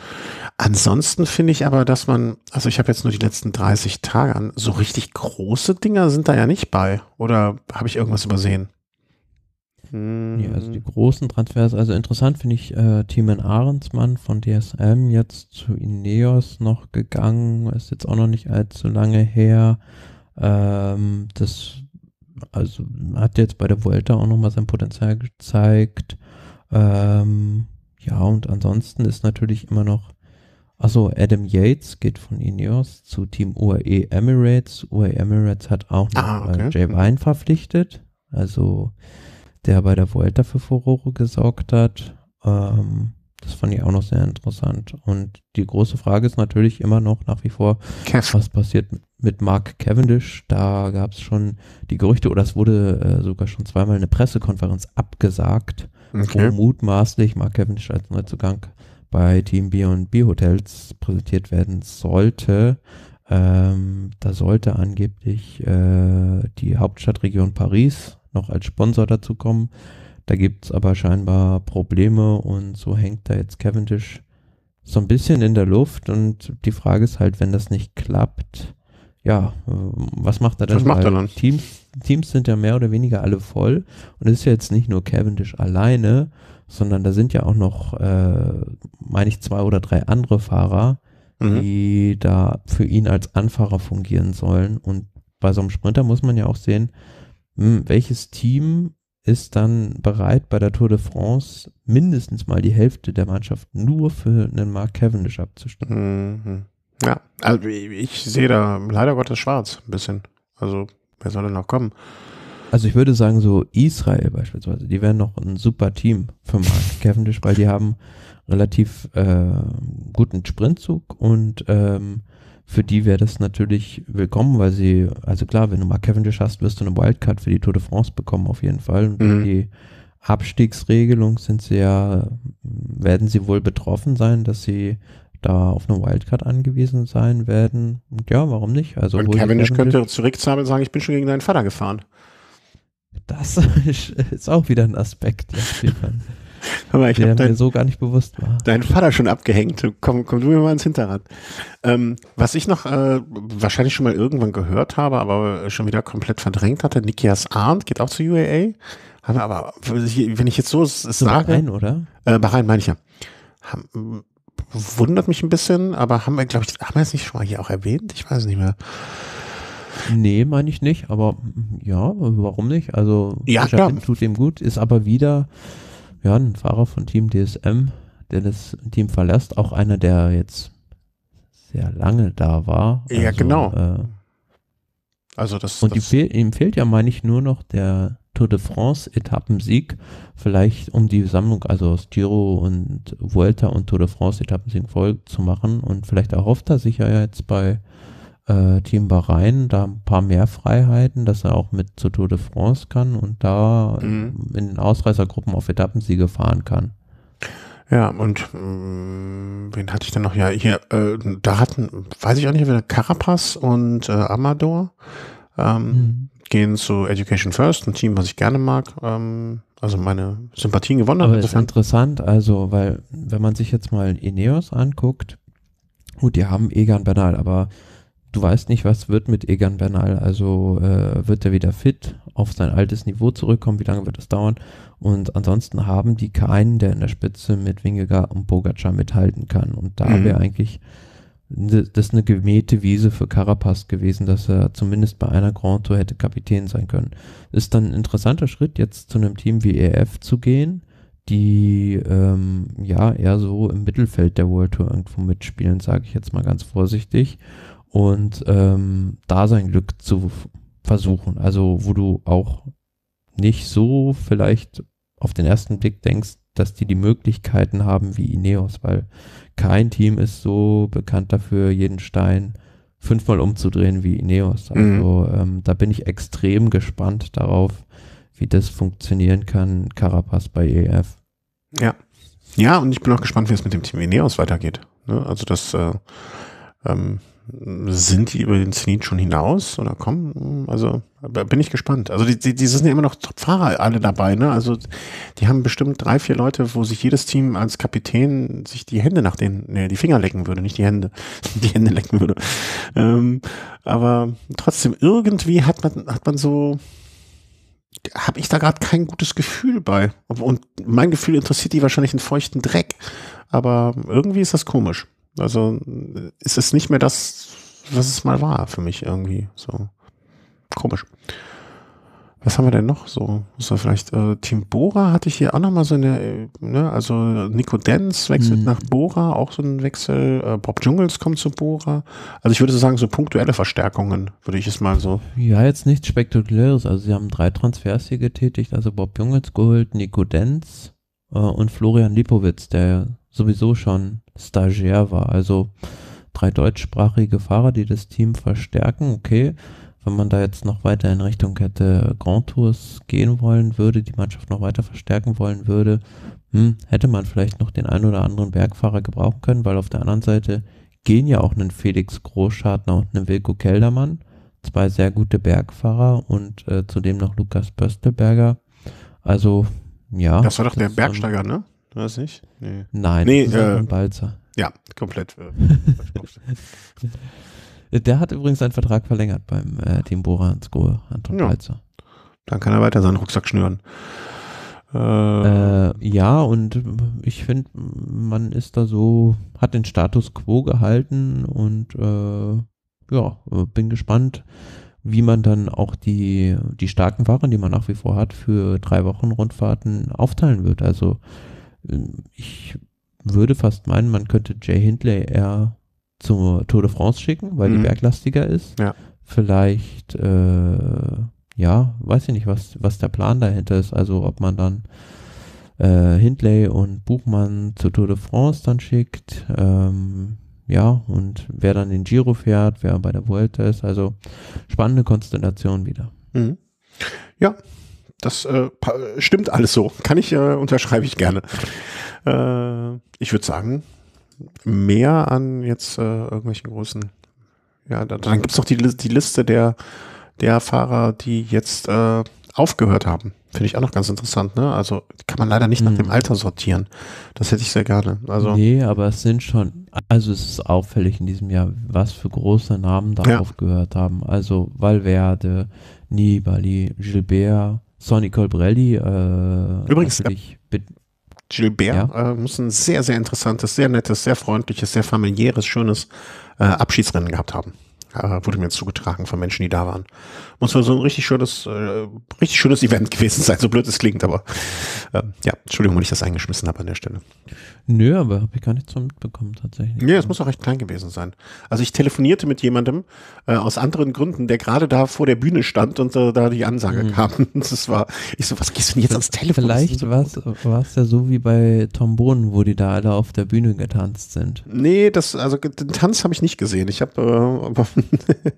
Ansonsten finde ich aber, dass man, also ich habe jetzt nur die letzten 30 Tage an, so richtig große Dinger sind da ja nicht bei. Oder habe ich irgendwas übersehen? Hm. Ja, also die großen Transfers, also interessant finde ich äh, Thiemen Ahrensmann von DSM jetzt zu Ineos noch gegangen, ist jetzt auch noch nicht allzu lange her. Ähm, das also hat jetzt bei der Vuelta auch nochmal sein Potenzial gezeigt. Ähm, ja, und ansonsten ist natürlich immer noch, also Adam Yates geht von Ineos zu Team UAE Emirates. UAE Emirates hat auch noch ah, okay. Jay Vine verpflichtet, also der bei der Vuelta für Furore gesorgt hat. Ähm, das fand ich auch noch sehr interessant. Und die große Frage ist natürlich immer noch nach wie vor, Kev. was passiert mit mit Mark Cavendish, da gab es schon die Gerüchte oder es wurde äh, sogar schon zweimal eine Pressekonferenz abgesagt, okay. wo mutmaßlich Mark Cavendish als Neuzugang bei Team B&B Hotels präsentiert werden sollte. Ähm, da sollte angeblich äh, die Hauptstadtregion Paris noch als Sponsor dazu kommen. Da gibt es aber scheinbar Probleme und so hängt da jetzt Cavendish so ein bisschen in der Luft und die Frage ist halt, wenn das nicht klappt, ja, äh, was macht er dann? Was macht er dann? Teams, Teams sind ja mehr oder weniger alle voll und es ist ja jetzt nicht nur Cavendish alleine, sondern da sind ja auch noch, äh, meine ich, zwei oder drei andere Fahrer, mhm. die da für ihn als Anfahrer fungieren sollen. Und bei so einem Sprinter muss man ja auch sehen, mh, hm, welches Team ist dann bereit, bei der Tour de France mindestens mal die Hälfte der Mannschaft nur für einen Mark Cavendish abzustimmen. Mhm. Ja, also ich sehe da leider Gottes schwarz ein bisschen. Also, wer soll denn noch kommen? Also ich würde sagen, so Israel beispielsweise, die wären noch ein super Team für Mark Cavendish, weil die haben relativ äh, guten Sprintzug und ähm, für die wäre das natürlich willkommen, weil sie, also klar, wenn du Mark Cavendish hast, wirst du eine Wildcard für die Tour de France bekommen auf jeden Fall. Und mhm. die Abstiegsregelung sind sie ja, werden sie wohl betroffen sein, dass sie da auf eine Wildcard angewiesen sein werden. Und ja, warum nicht? Also und ich könnte zurückzahlen und sagen, ich bin schon gegen deinen Vater gefahren. Das ist auch wieder ein Aspekt, ja, Aber ich der dein, mir so gar nicht bewusst war. Dein Vater schon abgehängt. Komm, komm du mir mal ins Hinterrad. Ähm, was ich noch äh, wahrscheinlich schon mal irgendwann gehört habe, aber schon wieder komplett verdrängt hatte, Nikias Arndt geht auch zur UAA. Aber wenn ich jetzt so sage. Bahrain, oder? Äh, Bahrain meine ich ja wundert mich ein bisschen, aber haben wir, glaube ich, haben wir es nicht schon mal hier auch erwähnt? Ich weiß nicht mehr. Nee, meine ich nicht, aber ja, warum nicht? Also, ja, klar. tut ihm gut, ist aber wieder ja, ein Fahrer von Team DSM, der das Team verlässt, auch einer, der jetzt sehr lange da war. ja, also, genau. Äh, also das, und das ihm, ihm fehlt ja, meine ich, nur noch der Tour de France Etappensieg, vielleicht um die Sammlung also aus Giro und Vuelta und Tour de France Etappensieg voll zu machen und vielleicht erhofft er sich ja jetzt bei äh, Team Bahrain da ein paar mehr Freiheiten, dass er auch mit zur Tour de France kann und da mhm. in Ausreißergruppen auf Etappensiege fahren kann. Ja, und ähm, wen hatte ich denn noch? Ja, hier, äh, da hatten, weiß ich auch nicht, wieder Carapaz und äh, Amador. Ähm, mhm gehen zu Education First, ein Team, was ich gerne mag. Ähm, also meine Sympathien gewonnen Aber hat. Das ist interessant, also, weil, wenn man sich jetzt mal Ineos anguckt, gut, die haben Egan Bernal, aber du weißt nicht, was wird mit Egan Bernal. Also äh, wird er wieder fit, auf sein altes Niveau zurückkommen, wie lange wird das dauern? Und ansonsten haben die keinen, der in der Spitze mit Wingega und Bogacar mithalten kann. Und da mhm. wäre eigentlich das ist eine gemähte Wiese für Carapaz gewesen, dass er zumindest bei einer Grand Tour hätte Kapitän sein können. Ist dann ein interessanter Schritt, jetzt zu einem Team wie EF zu gehen, die ähm, ja eher so im Mittelfeld der World Tour irgendwo mitspielen, sage ich jetzt mal ganz vorsichtig, und ähm, da sein Glück zu versuchen. Also wo du auch nicht so vielleicht auf den ersten Blick denkst, dass die die Möglichkeiten haben wie Ineos, weil kein Team ist so bekannt dafür, jeden Stein fünfmal umzudrehen wie Ineos. Mhm. Also mhm. ähm, da bin ich extrem gespannt darauf, wie das funktionieren kann, Carapaz bei EF. Ja. Ja, und ich bin auch gespannt, wie es mit dem Team Ineos weitergeht. Ne? Also das äh, ähm, sind die über den Zenit schon hinaus oder kommen? Also bin ich gespannt. Also die, die, die sind ja immer noch fahrer alle dabei, ne? Also die haben bestimmt drei, vier Leute, wo sich jedes Team als Kapitän sich die Hände nach den, ne, die Finger lecken würde, nicht die Hände, die Hände lecken würde. Ähm, aber trotzdem, irgendwie hat man, hat man so, habe ich da gerade kein gutes Gefühl bei. Und mein Gefühl interessiert die wahrscheinlich einen feuchten Dreck. Aber irgendwie ist das komisch. Also ist es nicht mehr das, was es mal war für mich irgendwie. So komisch. Was haben wir denn noch so? Ist da vielleicht äh, Team Bora hatte ich hier auch nochmal so eine, ne, also Nico Denz wechselt mhm. nach Bora, auch so ein Wechsel. Äh, Bob Jungles kommt zu Bora. Also ich würde so sagen, so punktuelle Verstärkungen, würde ich es mal so. Ja, jetzt nichts Spektakuläres. Also sie haben drei Transfers hier getätigt, also Bob Jungles geholt, Nico Denz äh, und Florian Lipowitz, der sowieso schon Stagiaire war. Also drei deutschsprachige Fahrer, die das Team verstärken, okay. Wenn man da jetzt noch weiter in Richtung hätte Grand Tours gehen wollen würde, die Mannschaft noch weiter verstärken wollen würde, hm, hätte man vielleicht noch den einen oder anderen Bergfahrer gebrauchen können, weil auf der anderen Seite gehen ja auch einen Felix Großschartner und einen Wilko Keldermann, zwei sehr gute Bergfahrer und äh, zudem noch Lukas Böstelberger. Also ja. Das war doch der Bergsteiger, ne? Weiß das nicht? Nee. Nein, nee, äh, Balzer. Ja, komplett. Äh, der hat übrigens seinen Vertrag verlängert beim äh, Team Bora Hansko, Anton ja. Balzer. Dann kann er weiter seinen Rucksack schnüren. Äh, äh ja, und ich finde, man ist da so, hat den Status quo gehalten und äh, ja, bin gespannt, wie man dann auch die, die starken Waren, die man nach wie vor hat, für drei Wochen Rundfahrten aufteilen wird. Also ähm, ich würde fast meinen, man könnte Jay Hindley eher zur Tour de France schicken, weil mhm. die berglastiger ist. Ja. Vielleicht, äh, ja, weiß ich nicht, was, was der Plan dahinter ist. Also ob man dann äh, Hindley und Buchmann zur Tour de France dann schickt. Ähm, ja, und wer dann den Giro fährt, wer bei der Vuelta ist. Also spannende Konstellation wieder. Mhm. Ja, das äh, stimmt alles so. Kann ich, äh, unterschreibe ich gerne. Äh, ich würde sagen, mehr an jetzt äh, irgendwelchen großen. Ja, dann, dann es noch die, die Liste der, der Fahrer, die jetzt äh, aufgehört haben. Finde ich auch noch ganz interessant, ne? Also kann man leider nicht nach hm. dem Alter sortieren. Das hätte ich sehr gerne. Also, nee, aber es sind schon, also es ist auffällig in diesem Jahr, was für große Namen da ja. aufgehört haben. Also Valverde, Nibali, Gilbert, Sonny Colbrelli. Äh, Übrigens, natürlich äh, Gilbert ja? äh, muss ein sehr, sehr interessantes, sehr nettes, sehr freundliches, sehr familiäres, schönes äh, Abschiedsrennen gehabt haben. Äh, wurde mir zugetragen von Menschen, die da waren. Muss wohl so ein richtig schönes, äh, richtig schönes Event gewesen sein, so blöd es klingt, aber äh, ja, Entschuldigung, wenn ich das eingeschmissen habe an der Stelle. Nö, aber habe ich gar nicht so mitbekommen tatsächlich. Nee, es muss auch recht klein gewesen sein. Also ich telefonierte mit jemandem äh, aus anderen Gründen, der gerade da vor der Bühne stand und äh, da die Ansage mhm. kam. Das war, ich so, was gehst du denn jetzt ans Telefon? Vielleicht war es ja so wie bei Tom Trombonen, wo die da alle auf der Bühne getanzt sind. Nee, das, also den Tanz habe ich nicht gesehen. Ich habe, äh, aber,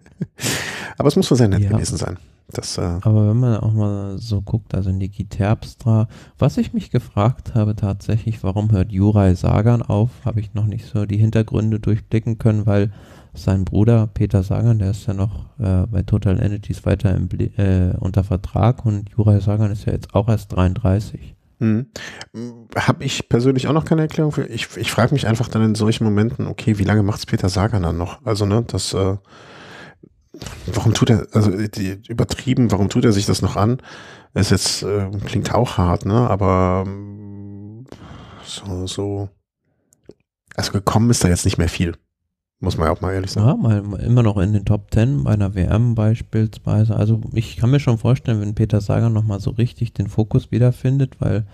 aber es muss wohl sehr nett ja. gewesen sein. Das, äh Aber wenn man auch mal so guckt, also Niki Terpstra, was ich mich gefragt habe tatsächlich, warum hört Juraj Sagan auf, habe ich noch nicht so die Hintergründe durchblicken können, weil sein Bruder Peter Sagan, der ist ja noch äh, bei Total Energies weiter im, äh, unter Vertrag und Juraj Sagan ist ja jetzt auch erst 33. Hm. Habe ich persönlich auch noch keine Erklärung für. Ich, ich frage mich einfach dann in solchen Momenten, okay, wie lange macht es Peter Sagan dann noch? Also, ne, das äh, warum tut er, also die, übertrieben, warum tut er sich das noch an? Es jetzt, äh, klingt auch hart, ne? Aber so, so, also gekommen ist da jetzt nicht mehr viel. Muss man ja auch mal ehrlich sagen. Ja, mal, immer noch in den Top Ten bei einer WM beispielsweise. Also ich kann mir schon vorstellen, wenn Peter Sagan nochmal so richtig den Fokus wiederfindet, weil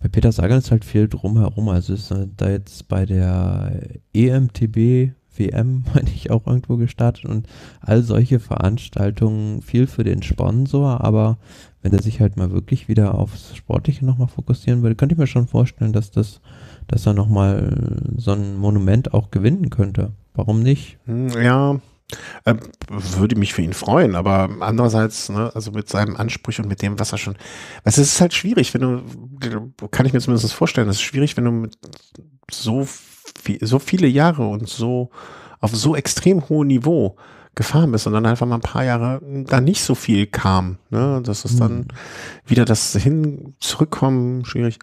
bei Peter Sagan ist halt viel drumherum. Also ist da jetzt bei der EMTB WM, meine ich, auch irgendwo gestartet und all solche Veranstaltungen viel für den Sponsor, aber wenn er sich halt mal wirklich wieder aufs Sportliche nochmal fokussieren würde, könnte ich mir schon vorstellen, dass das, dass er nochmal äh, so ein Monument auch gewinnen könnte. Warum nicht? Hm, ja, äh, würde mich für ihn freuen, aber andererseits, ne, also mit seinem Anspruch und mit dem, was er schon, es ist halt schwierig, wenn du, kann ich mir zumindest vorstellen, es ist schwierig, wenn du mit so viel, so viele Jahre und so auf so extrem hohem Niveau gefahren bist und dann einfach mal ein paar Jahre da nicht so viel kam. Ne? Das ist dann mhm. wieder das Hin, Zurückkommen schwierig.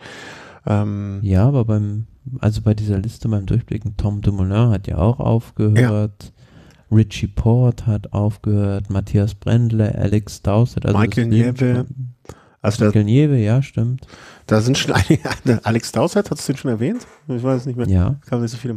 Ähm, ja, aber beim, also bei dieser Liste beim Durchblicken, Tom Dumoulin hat ja auch aufgehört. Ja. Richie Port hat aufgehört, Matthias Brendle, Alex Dowsett, also Michael Neville. Also Michael Nieve, ja, stimmt. Da sind schon einige, Alex Dausert, hat es den schon erwähnt? Ich weiß es nicht mehr. Ja. Kam nicht so viele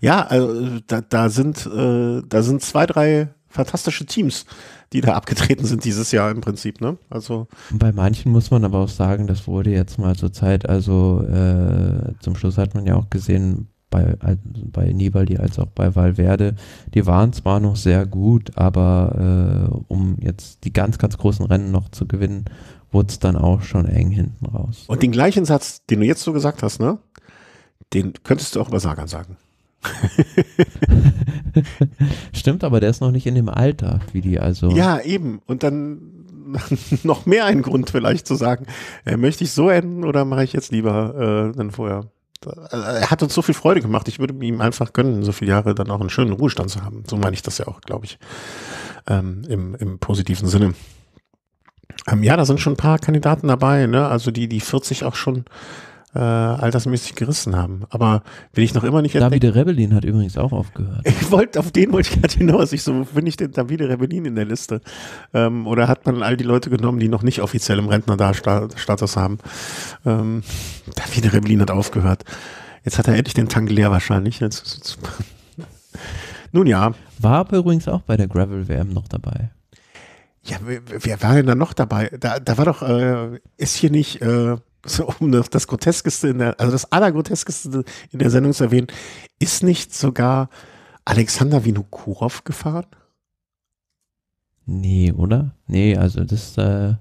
Ja, also da, da sind, äh, da sind zwei, drei fantastische Teams, die da abgetreten sind dieses Jahr im Prinzip, ne? Also. bei manchen muss man aber auch sagen, das wurde jetzt mal zur Zeit, also äh, zum Schluss hat man ja auch gesehen, bei, also bei Nibali als auch bei Valverde, die waren zwar noch sehr gut, aber äh, um jetzt die ganz, ganz großen Rennen noch zu gewinnen, wurde es dann auch schon eng hinten raus. Und den gleichen Satz, den du jetzt so gesagt hast, ne? Den könntest du auch über Sagan sagen. Stimmt, aber der ist noch nicht in dem Alter, wie die also. Ja, eben. Und dann noch mehr ein Grund vielleicht zu sagen, äh, möchte ich so enden oder mache ich jetzt lieber äh, dann vorher? Äh, er hat uns so viel Freude gemacht. Ich würde ihm einfach gönnen, so viele Jahre dann auch einen schönen Ruhestand zu haben. So meine ich das ja auch, glaube ich, ähm, im, im positiven Sinne. Ähm, ja, da sind schon ein paar Kandidaten dabei, ne? Also die, die 40 auch schon äh, altersmäßig gerissen haben. Aber will ich noch immer nicht entdecken. Davide Rebellin hat übrigens auch aufgehört. Ich wollte, auf den wollte ich gerade hinaus. Ich so, wo finde ich denn Davide Rebellin in der Liste? Ähm, oder hat man all die Leute genommen, die noch nicht offiziell im Rentnerstatus haben? Ähm, Davide Rebellin hat aufgehört. Jetzt hat er endlich den Tank leer wahrscheinlich. Jetzt, jetzt, jetzt. Nun ja. War aber übrigens auch bei der Gravel WM noch dabei. Ja, wer, war denn da noch dabei? Da, da war doch, äh, ist hier nicht, äh, so, um das, das Groteskeste in der, also das Allergroteskeste in der Sendung zu erwähnen, ist nicht sogar Alexander Vinokurov gefahren? Nee, oder? Nee, also das äh,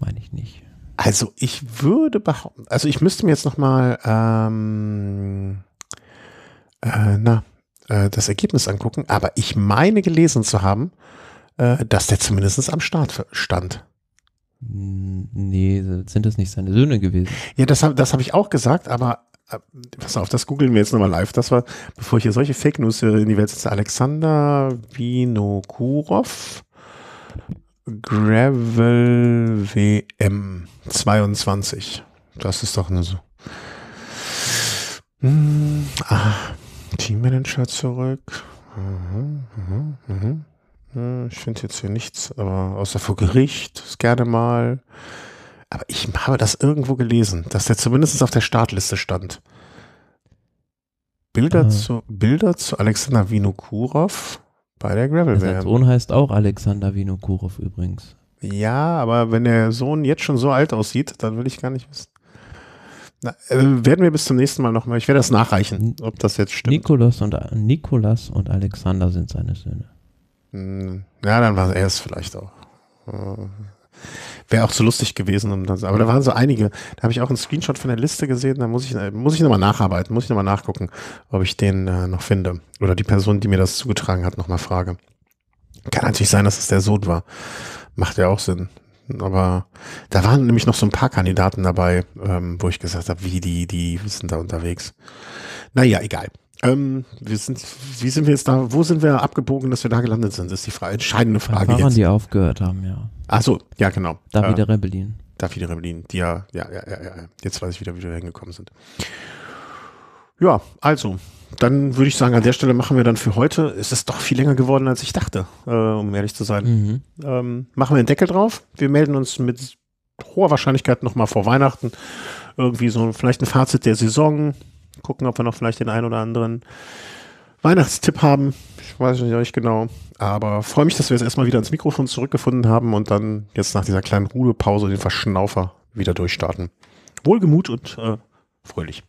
meine ich nicht. Also ich würde behaupten, also ich müsste mir jetzt nochmal ähm, äh, na, äh, das Ergebnis angucken, aber ich meine gelesen zu haben, äh, dass der zumindest am Start stand. Nee, sind das nicht seine Söhne gewesen? Ja, das, das habe ich auch gesagt, aber äh, pass auf, das googeln wir jetzt nochmal live. Das war, bevor ich hier solche Fake News in die Welt setze, Alexander Vinokurov, Gravel WM 22. Das ist doch nur so. Hm, ah, Teammanager zurück. Mhm, mhm, mhm. Hm, ich finde jetzt hier nichts, aber außer vor Gericht ist gerne mal. Aber ich habe das irgendwo gelesen, dass der zumindest auf der Startliste stand. Bilder, zu, Bilder zu Alexander Vinokurov bei der gravel WM. Sein Sohn heißt auch Alexander Vinokurov übrigens. Ja, aber wenn der Sohn jetzt schon so alt aussieht, dann will ich gar nicht wissen. Na, äh, werden wir bis zum nächsten Mal nochmal, ich werde das nachreichen, ob das jetzt stimmt. Nikolas und, Nikolas und Alexander sind seine Söhne. Hm, ja, dann war er es vielleicht auch. Äh, Wäre auch zu lustig gewesen. aber da waren so einige. Da habe ich auch einen Screenshot von der Liste gesehen. Da muss ich, äh, muss ich nochmal nacharbeiten, muss ich nochmal nachgucken, ob ich den äh, noch finde. Oder die Person, die mir das zugetragen hat, nochmal frage. Kann natürlich sein, dass es der Sod war. Macht ja auch Sinn. Aber da waren nämlich noch so ein paar Kandidaten dabei, ähm, wo ich gesagt habe, wie die, die sind da unterwegs. Naja, egal. Ähm, wir sind, wie sind wir jetzt da, wo sind wir abgebogen, dass wir da gelandet sind, das ist die Frage, entscheidende Frage Waren, jetzt. die aufgehört haben, ja. Ach so, ja genau. Davide äh, Rebellin. Davide Rebellin, die ja, ja, ja, ja, ja, jetzt weiß ich wieder, wie wir hingekommen sind. Ja, also, dann würde ich sagen, an der Stelle machen wir dann für heute, ist es doch viel länger geworden, als ich dachte, äh, um ehrlich zu sein. Mhm. Ähm, machen wir einen Deckel drauf, wir melden uns mit hoher Wahrscheinlichkeit nochmal vor Weihnachten, irgendwie so vielleicht ein Fazit der Saison, gucken, ob wir noch vielleicht den einen oder anderen Weihnachtstipp haben. Ich weiß nicht, euch genau. Aber freue mich, dass wir jetzt erstmal wieder ins Mikrofon zurückgefunden haben und dann jetzt nach dieser kleinen Ruhepause den Verschnaufer wieder durchstarten. Wohlgemut und äh, fröhlich.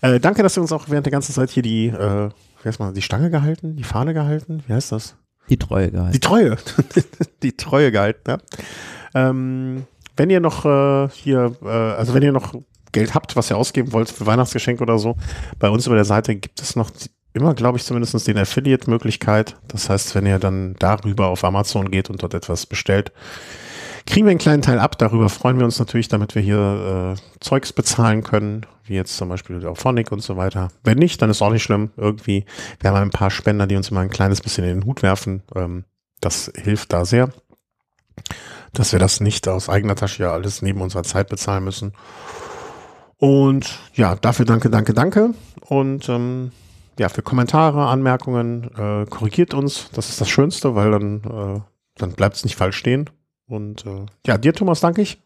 Äh, danke, dass ihr uns auch während der ganzen Zeit hier die, äh, wie heißt man, die Stange gehalten, die Fahne gehalten, wie heißt das? Die Treue gehalten. Die Treue. die Treue gehalten, ja. Ähm, wenn ihr noch äh, hier, äh, also wenn ihr noch Geld habt, was ihr ausgeben wollt für Weihnachtsgeschenke oder so, bei uns über der Seite gibt es noch immer, glaube ich, zumindest den Affiliate-Möglichkeit. Das heißt, wenn ihr dann darüber auf Amazon geht und dort etwas bestellt, kriegen wir einen kleinen Teil ab. Darüber freuen wir uns natürlich, damit wir hier äh, Zeugs bezahlen können, wie jetzt zum Beispiel der Phonic und so weiter. Wenn nicht, dann ist auch nicht schlimm. Irgendwie, wir haben ein paar Spender, die uns immer ein kleines bisschen in den Hut werfen. Ähm, das hilft da sehr, dass wir das nicht aus eigener Tasche ja alles neben unserer Zeit bezahlen müssen. Und ja, dafür danke, danke, danke. Und ähm, ja, für Kommentare, Anmerkungen, äh, korrigiert uns. Das ist das Schönste, weil dann, äh, dann bleibt es nicht falsch stehen. Und äh, ja, dir, Thomas, danke ich.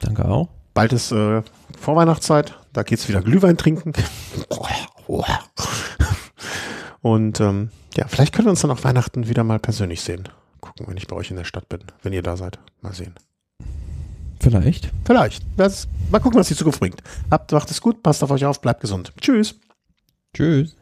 Danke auch. Bald ist äh, Vorweihnachtszeit, da geht's wieder Glühwein trinken. Und ähm, ja, vielleicht können wir uns dann auch Weihnachten wieder mal persönlich sehen. Gucken, wenn ich bei euch in der Stadt bin, wenn ihr da seid. Mal sehen. Vielleicht. Vielleicht. Das, mal gucken, was die Zukunft bringt. Habt, macht es gut, passt auf euch auf, bleibt gesund. Tschüss. Tschüss.